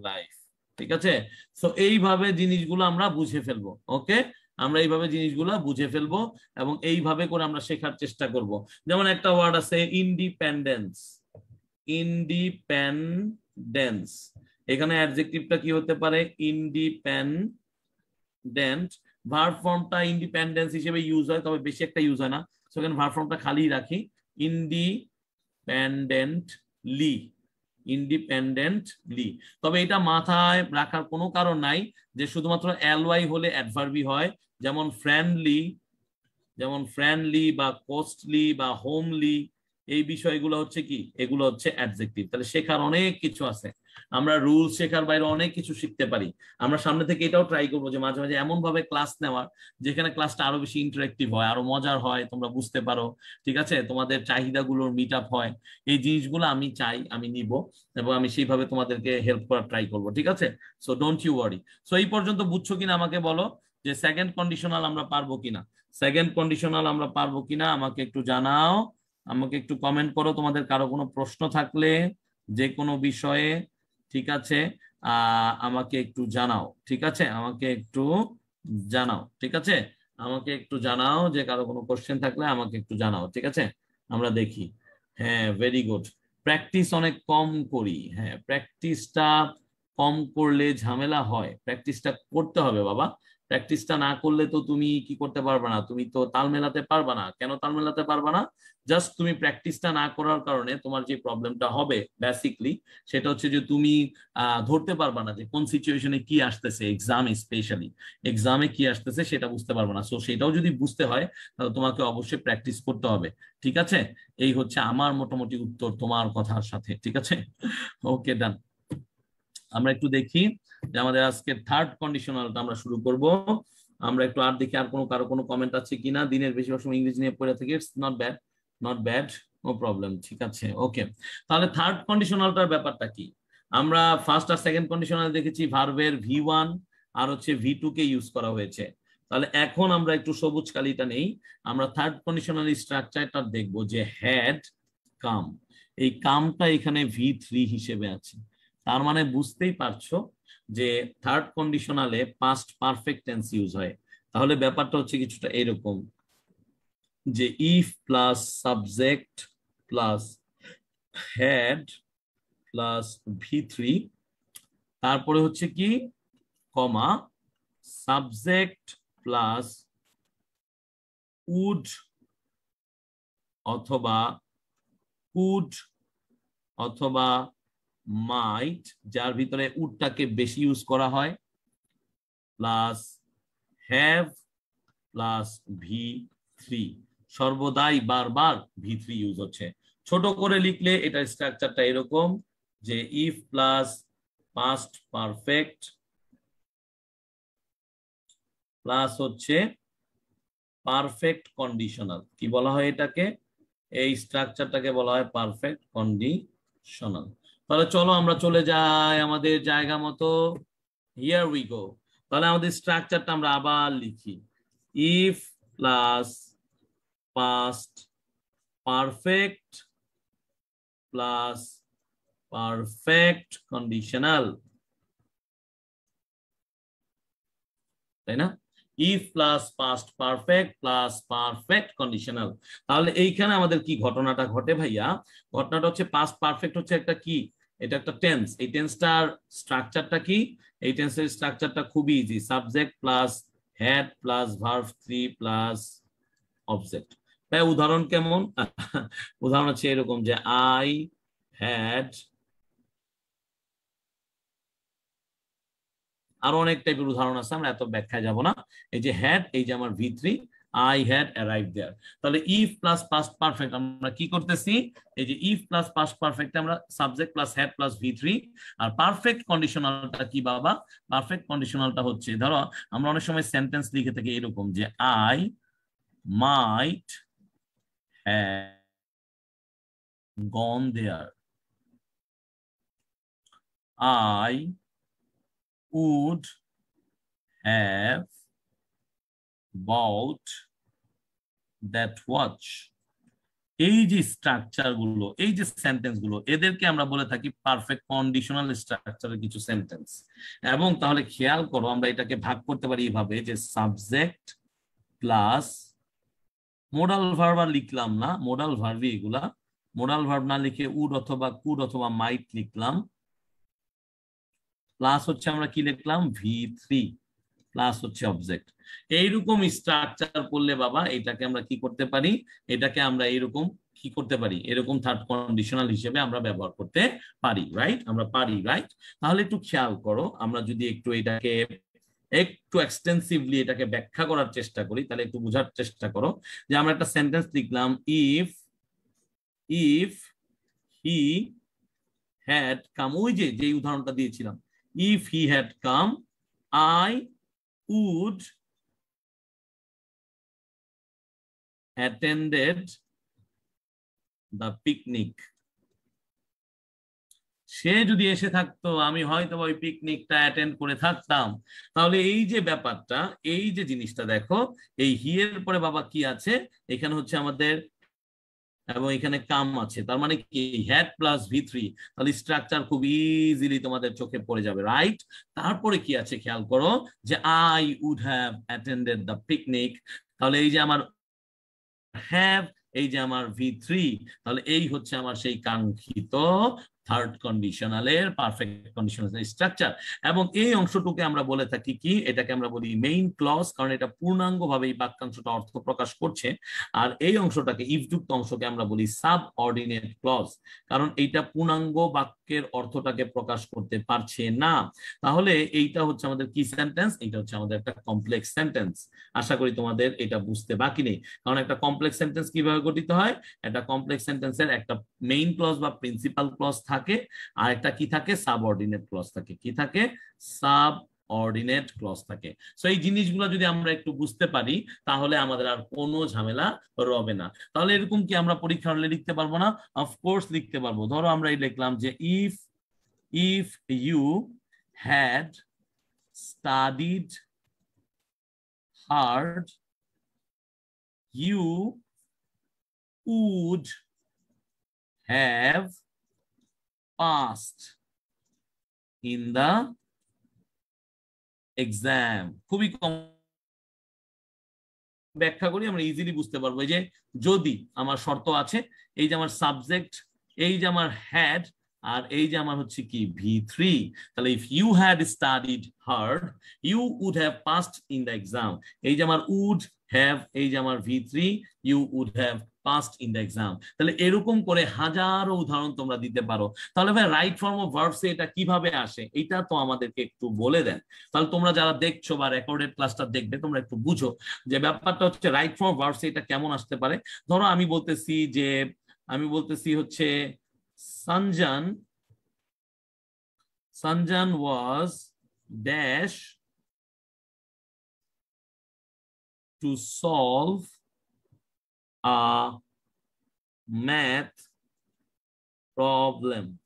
[SPEAKER 1] life ঠিক আছে সো এইভাবে জিনিসগুলো আমরা বুঝে ফেলবো ওকে আমরা এইভাবে জিনিসগুলো বুঝে ফেলবো এবং এইভাবে করে আমরা শেখার চেষ্টা করব যেমন একটা ওয়ার্ড আছে ইন্ডিপেন্ডেন্স ইন্ডিপেন্ডেন্স এখানে অ্যাডজেক্টিভটা কি হতে পারে ইন্ডিপেন্ডেন্ট ভার্ব ফর্মটা ইন্ডিপেন্ডেন্স হিসেবে ইউজ হয় তবে বেশি একটা ইউজ হয় না সেখানে ভার্ব ফর্মটা খালি রাখি ইন্ডিপেন্ডেন্টলি ইন্ডিপেন্ডেন্টলি তবে এটা মাথায় রাখার কোনো কারণ নাই যে শুধুমাত্র ওয়াই হলে অ্যাডভার্বি হয় যেমন ফ্রেন্ডলি যেমন ফ্রেন্ডলি বা কোস্টলি বা হোমলি এই বিষয়গুলো হচ্ছে কি এগুলো হচ্ছে অ্যাডজেক্টিভ তাহলে শেখার অনেক কিছু আছে আমরা রুল শেখার বাইরে অনেক কিছু শিখতে পারি আমরা সামনে থেকে এটাও ট্রাই করবো যে মাঝে মাঝে এমন ভাবে ক্লাস নেওয়ার যেখানে ক্লাসটা আরো বেশি ইন্টারেক্টিভ হয় আরো মজার হয় তোমরা বুঝতে পারো ঠিক আছে তোমাদের চাহিদাগুলোর মিট আপ হয় এই জিনিসগুলো আমি চাই আমি নিব এবং আমি সেইভাবে তোমাদেরকে হেল্প করার ট্রাই করব ঠিক আছে so don't you worry so এই পর্যন্ত বুঝছো কিনা আমাকে বলো যে সেকেন্ড কন্ডিশনাল আমরা পারবো কিনা সেকেন্ড কন্ডিশনাল আমরা পারবো কিনা আমাকে একটু জানাও আমাকে একটু কমেন্ট করো তোমাদের কারো কোনো প্রশ্ন থাকলে যে কোনো বিষয়ে ঠিক আছে আমাকে একটু জানাও ঠিক আছে আমাকে একটু জানাও ঠিক আছে আমাকে একটু জানাও যে কারো কোনো কোশ্চেন থাকলে আমাকে একটু জানাও ঠিক আছে আমরা দেখি হ্যাঁ ভেরি গুড প্র্যাকটিস অনেক কম করি হ্যাঁ প্র্যাকটিসটা কম করলে ঝামেলা হয় প্র্যাকটিসটা করতে হবে বাবা প্র্যাকটিসটা না করলে তো তুমি কি করতে পারবে না তুমি তো তাল মেলাতে পারবে না কেন তাল মেলাতে পারবে না জাস্ট তুমি প্র্যাকটিসটা না করার কারণে তোমার যে প্রবলেমটা হবে বেসিকলি সেটা হচ্ছে যে তুমি ধরতে পারবে না যে কোন সিচুয়েশনে কি আসতেছে এক্সামে স্পেশালি এক্সামে কি আসতেছে সেটা বুঝতে পারবে না সো সেটাও যদি বুঝতে হয় তাহলে তোমাকে অবশ্যই প্র্যাকটিস করতে হবে ঠিক আছে এই হচ্ছে আমার মোটামুটি উত্তর তোমার কথার সাথে ঠিক আছে ওকে ডান আমরা একটু দেখি যে আমাদের আজকে থার্ড কন্ডিশনালটা আমরা শুরু করব আমরা একটু আর দেখি আর কোনো কারো কোনো কমেন্ট আছে কিনা দিনের বেশিরভাগ সময় ইংরেজি নিয়ে পড়ে থাকি it's not bad not bad no problem ঠিক আছে ওকে তাহলে থার্ড কন্ডিশনালটার ব্যাপারটা কি আমরা ফার্স্ট আর সেকেন্ড কন্ডিশনাল দেখেছি ভার্ভের ভি ওয়ান আর হচ্ছে ভি টু কে ইউজ করা হয়েছে তাহলে এখন আমরা একটু সবুজ কালিটা নেই আমরা থার্ড কন্ডিশনাল স্ট্রাকচারটা দেখব যে হ্যাড কাম এই কামটা এখানে ভি থ্রি হিসেবে আছে তার মানে বুঝতেই পারছো যে থার্ড কন্ডিশনালে পাস্ট পারফেক্ট টেন্স ইউজ হয় তাহলে ব্যাপারটা হচ্ছে কিছুটা এরকম যে if plus subject plus had plus V three তারপরে হচ্ছে কি কমা সাবজেক্ট প্লাস উড অথবা কুড অথবা মাইট যার ভিতরে উডটাকে বেশি ইউজ করা হয় plus have plus V three সর্বদাই বারবার ভি থ্রি ইউজ হচ্ছে ছোট করে লিখলে এটা স্ট্রাকচারটা এরকম যে if plus past perfect plus হচ্ছে পারফেক্ট কন্ডিশনাল কি বলা হয় এটাকে এই স্ট্রাকচারটাকে বলা হয় পারফেক্ট কন্ডিশনাল তাহলে চলো আমরা চলে যাই আমাদের জায়গা মতো হিয়ার উই গো তাহলে আমাদের স্ট্রাকচারটা আমরা আবার লিখি if plus past perfect plus perfect conditional তাই না if plus past perfect plus perfect conditional তাহলে এইখানে আমাদের কি ঘটনাটা ঘটে ভাইয়া ঘটনাটা হচ্ছে পাস্ট পারফেক্ট হচ্ছে একটা কি এটা একটা টেন্স এই টেন্সটার স্ট্রাকচারটা কি এই টেন্সের স্ট্রাকচারটা খুবই easy subject plus had plus verb three plus object তাই উদাহরণ কেমন উদাহরণ হচ্ছে এরকম যে আই হ্যাড আরো অনেক টাইপের উদাহরণ আছে আমরা এত ব্যাখ্যা যাব না এই যে হ্যাড এই যে আমার V three I had arrive there তাহলে ইফ প্লাস পাস্ট পারফেক্ট আমরা কি করতেছি এই যে ইফ প্লাস পাস্ট পারফেক্ট আমরা subject plus had plus V three আর পারফেক্ট কন্ডিশনালটা কি বাবা পারফেক্ট কন্ডিশনালটা হচ্ছে ধরো আমরা অনেক সময় সেন্টেন্স লিখে থাকি এরকম যে I
[SPEAKER 2] might had gone there. I would have bought
[SPEAKER 1] that watch এই যে স্ট্রাকচার গুলো এই যে সেন্টেন্স গুলো এদেরকে আমরা বলে থাকি পারফেক্ট কন্ডিশনাল স্ট্রাকচারের কিছু সেন্টেন্স এবং তাহলে খেয়াল করো আমরা এটাকে ভাগ করতে পারি এইভাবে যে সাবজেক্ট প্লাস মোডাল ভার্ব আর লিখলাম না মোডাল ভার্বই এগুলা মোডাল ভার্ব না লিখে উড অথবা কুড অথবা মাইট লিখলাম প্লাস হচ্ছে আমরা কি লিখলাম ভি থ্রি প্লাস হচ্ছে অবজেক্ট এইরকম স্ট্রাকচার করলে বাবা এটাকে আমরা কি করতে পারি এটাকে আমরা এইরকম কি করতে পারি এরকম থার্ড কন্ডিশনাল হিসেবে আমরা ব্যবহার করতে পারি রাইট আমরা পারি রাইট তাহলে একটু খেয়াল করো আমরা যদি একটু এটাকে একটু এক্সটেন্সিভলি এটাকে ব্যাখ্যা করার চেষ্টা করি তাহলে একটু বোঝার চেষ্টা করো যে আমরা একটা সেন্টেন্স লিখলাম if if he
[SPEAKER 2] had come ওই যে যে উদাহরণটা দিয়েছিলাম if he had come I would attended the picnic
[SPEAKER 1] সে যদি এসে থাকতো আমি হয়তো ওই পিকনিকটা অ্যাটেন্ড করে থাকতাম তাহলে এই যে ব্যাপারটা এই যে জিনিসটা দেখো এই হিয়ের পরে বাবা কি আছে এখানে হচ্ছে আমাদের এবং এখানে কাম আছে তার মানে কি হ্যাড প্লাস ভি থ্রি তাহলে স্ট্রাকচার খুব ইজিলি তোমাদের চোখে পড়ে যাবে রাইট তারপরে কি আছে খেয়াল করো যে I would have attended the picnic তাহলে এই যে আমার হ্যাভ এই যে আমার ভি থ্রি তাহলে এই হচ্ছে আমার সেই কাঙ্ক্ষিত থার্ড কন্ডিশনালের পারফেক্ট কন্ডিশনাল স্ট্রাকচার এবং এই অংশটুকে আমরা বলে থাকি কি এটাকে আমরা বলি মেইন ক্লজ কারণ এটা পূর্ণাঙ্গ ভাবে এই বাক্যাংশটা অর্থ প্রকাশ করছে আর এই অংশটাকে ইফযুক্ত অংশকে আমরা বলি সাব অর্ডিনেট ক্লজ কারণ এইটা পূর্ণাঙ্গ বাক্য বাক্যের অর্থটাকে প্রকাশ করতে পারছে না তাহলে এইটা হচ্ছে আমাদের কি সেন্টেন্স এটা হচ্ছে আমাদের একটা কমপ্লেক্স সেন্টেন্স আশা করি তোমাদের এটা বুঝতে বাকি নেই কারণ একটা কমপ্লেক্স সেন্টেন্স কিভাবে গঠিত হয় একটা কমপ্লেক্স সেন্টেন্সের একটা মেইন ক্লজ বা প্রিন্সিপাল ক্লজ থাকে আর একটা কি থাকে সাবঅর্ডিনেট ক্লজ থাকে কি থাকে সাব অর্ডিনেট ক্লজ থাকে সো এই জিনিসগুলো যদি আমরা একটু বুঝতে পারি তাহলে আমাদের আর কোনো ঝামেলা রবে না তাহলে এরকম কি আমরা পরীক্ষা হলে লিখতে পারবো না অফকোর্স লিখতে পারবো ধরো আমরা এই লিখলাম যে if if you had
[SPEAKER 2] studied hard you would have passed in the exam খুবই কম ব্যাখ্যা করি আমরা ইজিলি বুঝতে
[SPEAKER 1] পারবো যে যদি আমার শর্ত আছে এই যে আমার সাবজেক্ট এই যে আমার হ্যাড আর এই যে আমার হচ্ছে কি ভি থ্রি তাহলে if you had studied hard you would have passed in the exam এই যে আমার উড হ্যাভ এই যে আমার V three you would have past in the exam তাহলে এরকম করে হাজারো উদাহরণ তোমরা দিতে পারো তাহলে ভাই রাইট ফর্ম অফ ভার্বসে এটা কিভাবে আসে এটা তো আমাদেরকে একটু বলে দেন তাহলে তোমরা যারা দেখছো বা রেকর্ডেড ক্লাসটা দেখবে তোমরা একটু বুঝো যে ব্যাপারটা হচ্ছে রাইট ফর্ম অফ ভার্বসে এটা কেমন আসতে পারে ধরো আমি বলতেছি যে আমি বলতেছি হচ্ছে
[SPEAKER 2] Sanjan Sanjan was dash to solve a math problem.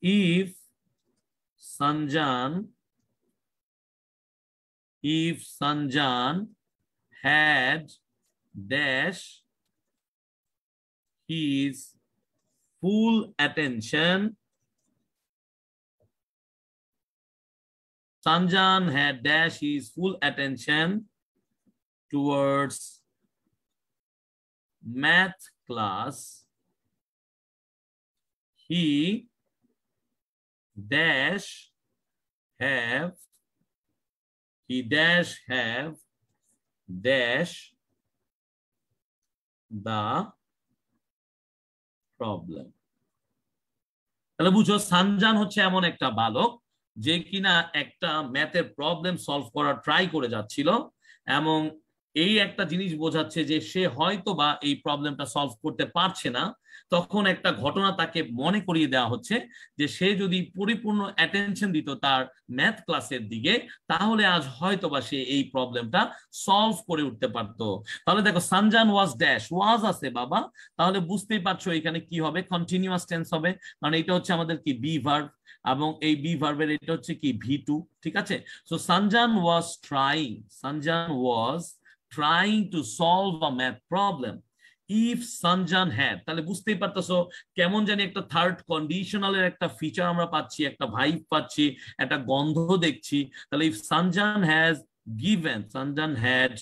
[SPEAKER 2] If Sanjan, if Sanjan had dash his full attention, Sanjan had dash his full attention towards math class he dash have he dash have dash the problem
[SPEAKER 1] তাহলে বুঝো সানজান হচ্ছে এমন একটা বালক যে কিনা একটা ম্যাথের প্রবলেম সলভ করার ট্রাই করে যাচ্ছিল এবং এই একটা জিনিস বোঝাচ্ছে যে সে হয়তো বা এই প্রবলেমটা সলভ করতে পারছে না তখন একটা ঘটনা তাকে মনে করিয়ে দেওয়া হচ্ছে যে সে যদি পরিপূর্ণ অ্যাটেনশন দিত তার ম্যাথ ক্লাসের দিকে তাহলে আজ হয়তো বা সে এই প্রবলেমটা সলভ করে উঠতে পারত তাহলে দেখো সানজান ওয়াজ ড্যাশ ওয়াজ আছে বাবা তাহলে বুঝতেই পারছো এখানে কি হবে কন্টিনিউয়াস টেন্স হবে কারণ মানে এটা হচ্ছে আমাদের কি বি ভার্ভ এবং এই বি ভার্বের এটা হচ্ছে কি ভি টু ঠিক আছে so Sanjan was trying Sanjan was trying to solve a math problem if Sanjan had তাহলে বুঝতেই পারতেছো কেমন জানি একটা থার্ড কন্ডিশনালের একটা ফিচার আমরা পাচ্ছি একটা ভাইব পাচ্ছি একটা গন্ধ দেখছি তাহলে if Sanjan has given Sanjan had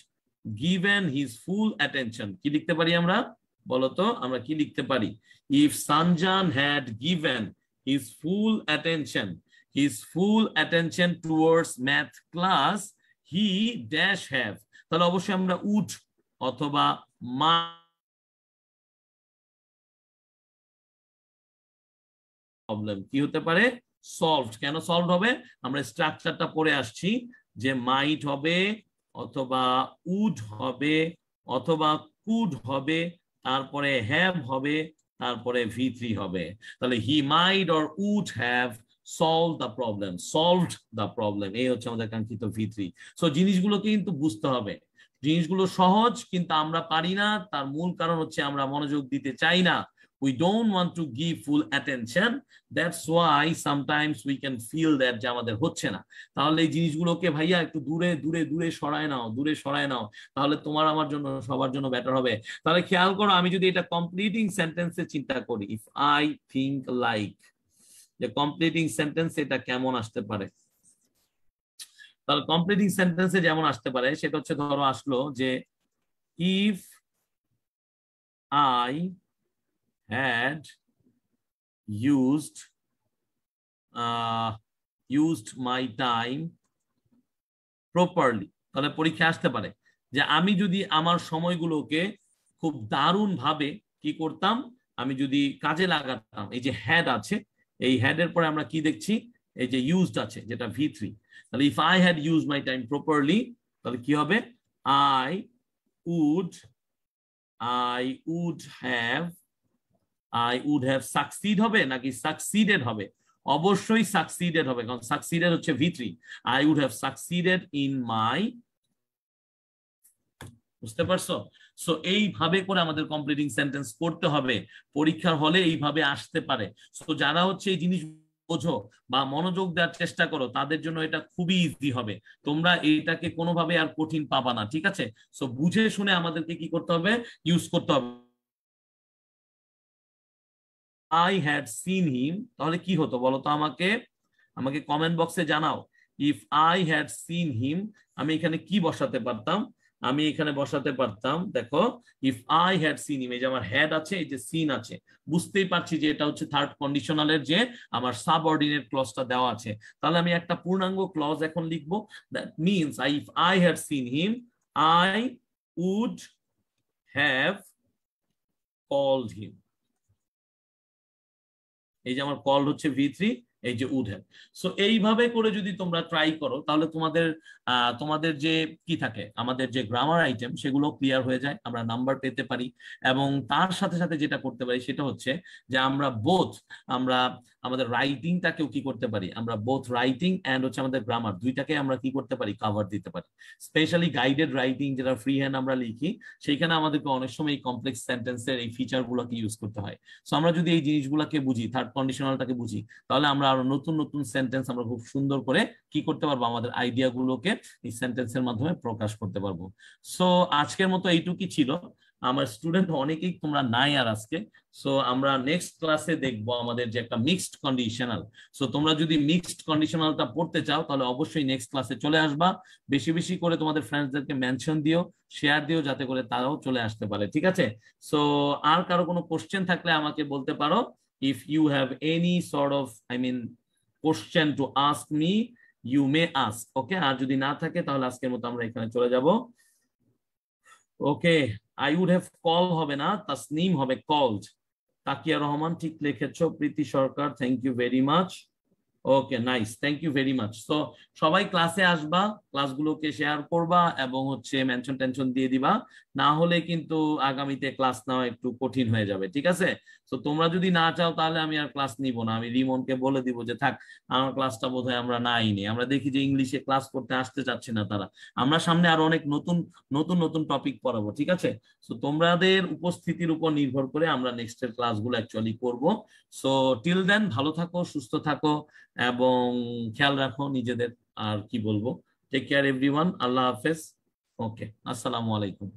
[SPEAKER 1] given his full attention কি লিখতে পারি আমরা বলতো আমরা কি লিখতে পারি if Sanjan had given his full attention his full attention towards
[SPEAKER 2] math class he dash have তাহলে অবশ্যই আমরা উট অথবা মা প্রবলেম কি হতে পারে সলভড কেন হবে আমরা স্ট্রাকচারটা
[SPEAKER 1] পড়ে আসছি যে মাইট হবে অথবা উড হবে অথবা কুড হবে তারপরে হ্যাভ হবে তারপরে ভি থ্রি হবে তাহলে he might or would have solve the problem solved the problem এই হচ্ছে আমাদের কাঙ্ক্ষিত ভি সো জিনিসগুলোকে কিন্তু বুঝতে হবে জিনিসগুলো সহজ কিন্তু আমরা পারি না তার মূল কারণ হচ্ছে আমরা মনোযোগ দিতে চাই না we don't want to give full attention that's why sometimes we can feel that যে আমাদের হচ্ছে না তাহলে এই জিনিসগুলোকে ভাইয়া একটু দূরে দূরে দূরে সরায় নাও দূরে সরায় নাও তাহলে তোমার আমার জন্য সবার জন্য বেটার হবে তাহলে খেয়াল করো আমি যদি এটা কমপ্লিটিং সেন্টেন্সে চিন্তা করি ইফ আই থিঙ্ক লাইক যে কমপ্লিটিং সেন্টেন্স এটা কেমন আসতে পারে তাহলে কমপ্লিটিং সেন্টেন্সে যেমন আসতে পারে সেটা হচ্ছে ধরো আসলো যে if I had used used my time properly তাহলে পরীক্ষা আসতে পারে যে আমি যদি আমার সময়গুলোকে খুব দারুণ ভাবে কি করতাম আমি যদি কাজে লাগাতাম এই যে হ্যাড আছে এই হ্যাড এর পরে আমরা কি দেখছি এই যে ইউজড আছে যেটা ভি থ্রি তাহলে if I had use my time properly তাহলে কি হবে I would I would have I would have succeed হবে নাকি সাকসিডেড হবে অবশ্যই সাকসিডেড হবে কারণ সাকসিডেড হচ্ছে V three I would have succeeded in my বুঝতে পারছো সো এইভাবে করে আমাদের কমপ্লিটিং সেন্টেন্স করতে হবে পরীক্ষার হলে এইভাবে আসতে পারে সো যারা হচ্ছে এই জিনিস বোঝো বা মনোযোগ দেওয়ার চেষ্টা করো তাদের জন্য এটা খুবই ইজি হবে তোমরা এটাকে কোনোভাবে আর কঠিন পাবা না ঠিক আছে সো বুঝে শুনে আমাদেরকে কি করতে হবে ইউজ করতে হবে আই হ্যাড সিন হিম তাহলে কি হতো বলো তো আমাকে আমাকে কমেন্ট বক্সে জানাও if I had seen him আমি এখানে কি বসাতে পারতাম আমি এখানে বসাতে পারতাম দেখো if I had seen image আমার হ্যাড আছে এই যে সিন আছে বুঝতেই পারছি যে এটা হচ্ছে থার্ড কন্ডিশনালের যে আমার সাব অর্ডিনেট ক্লজটা দেওয়া আছে তাহলে আমি একটা পূর্ণাঙ্গ ক্লজ এখন লিখবো that means I if I had seen him I would have called him এই যে আমার কল হচ্ছে ভি থ্রি এই যে উড হ্যাভ সো এইভাবে করে যদি তোমরা ট্রাই করো তাহলে তোমাদের তোমাদের যে কি থাকে আমাদের যে গ্রামার আইটেম সেগুলো ক্লিয়ার হয়ে যায় আমরা নাম্বার পেতে পারি এবং তার সাথে সাথে যেটা করতে পারি সেটা হচ্ছে যে আমরা বোথ আমরা আমাদের রাইটিংটাকেও কি করতে পারি আমরা বোথ রাইটিং অ্যান্ড হচ্ছে আমাদের গ্রামার দুইটাকে আমরা কি করতে পারি কাভার দিতে পারি স্পেশালি গাইডেড রাইটিং যেটা ফ্রি হ্যান্ড আমরা লিখি সেইখানে আমাদেরকে অনেক সময় এই কমপ্লেক্স সেন্টেন্সের এই ফিচারগুলোকে ইউজ করতে হয় সো আমরা যদি এই জিনিসগুলোকে বুঝি থার্ড কন্ডিশনালটাকে বুঝি তাহলে আমরা আরো নতুন নতুন সেন্টেন্স আমরা খুব সুন্দর করে কি করতে পারবো আমাদের গুলোকে এই সেন্টেন্সের মাধ্যমে প্রকাশ করতে পারবো সো আজকের মতো এইটুকুই ছিল আমার স্টুডেন্ট অনেকেই তোমরা নাই আর আজকে সো আমরা নেক্সট ক্লাসে দেখব আমাদের যে একটা মিক্সড কন্ডিশনাল সো তোমরা যদি মিক্সড কন্ডিশনালটা পড়তে চাও তাহলে অবশ্যই নেক্সট ক্লাসে চলে আসবা বেশি বেশি করে তোমাদের ফ্রেন্ডসদেরকে মেনশন দিও শেয়ার দিও যাতে করে তারাও চলে আসতে পারে ঠিক আছে সো আর কারো কোনো কোশ্চেন থাকলে আমাকে বলতে পারো if you have any sort of i mean question to ask me you may ask okay আর যদি না থাকে তাহলে আজকের মতো আমরা এখানে চলে যাব okay I would have call হবে না তাসনিম হবে কলড তাকিয়া রহমান ঠিক লিখেছো Preeti Sarkar thank you very much okay nice thank you very much তো সবাই ক্লাসে আসবা ক্লাসগুলোকে শেয়ার করবা এবং হচ্ছে মেনশন টেনশন দিয়ে দিবা না হলে কিন্তু আগামীতে ক্লাস নেওয়া একটু কঠিন হয়ে যাবে ঠিক আছে তো তোমরা যদি না চাও তাহলে আমি আর ক্লাস নিব না আমি রিমনকে বলে দিব যে থাক আমার ক্লাসটা বোধহয় আমরা নাই নি আমরা দেখি যে ইংলিশে ক্লাস করতে আসতে চাচ্ছে না তারা আমরা সামনে আরো অনেক নতুন নতুন নতুন টপিক পড়াবো ঠিক আছে তো তোমাদের উপস্থিতির উপর নির্ভর করে আমরা নেক্সটের ক্লাসগুলো অ্যাকচুয়ালি করব সো টিল দেন ভালো থাকো সুস্থ থাকো এবং খেয়াল রাখো নিজেদের আর কি
[SPEAKER 2] বলবো টেক কেয়ার এভরিওয়ান আল্লাহ হাফেজ ওকে আসসালামু আলাইকুম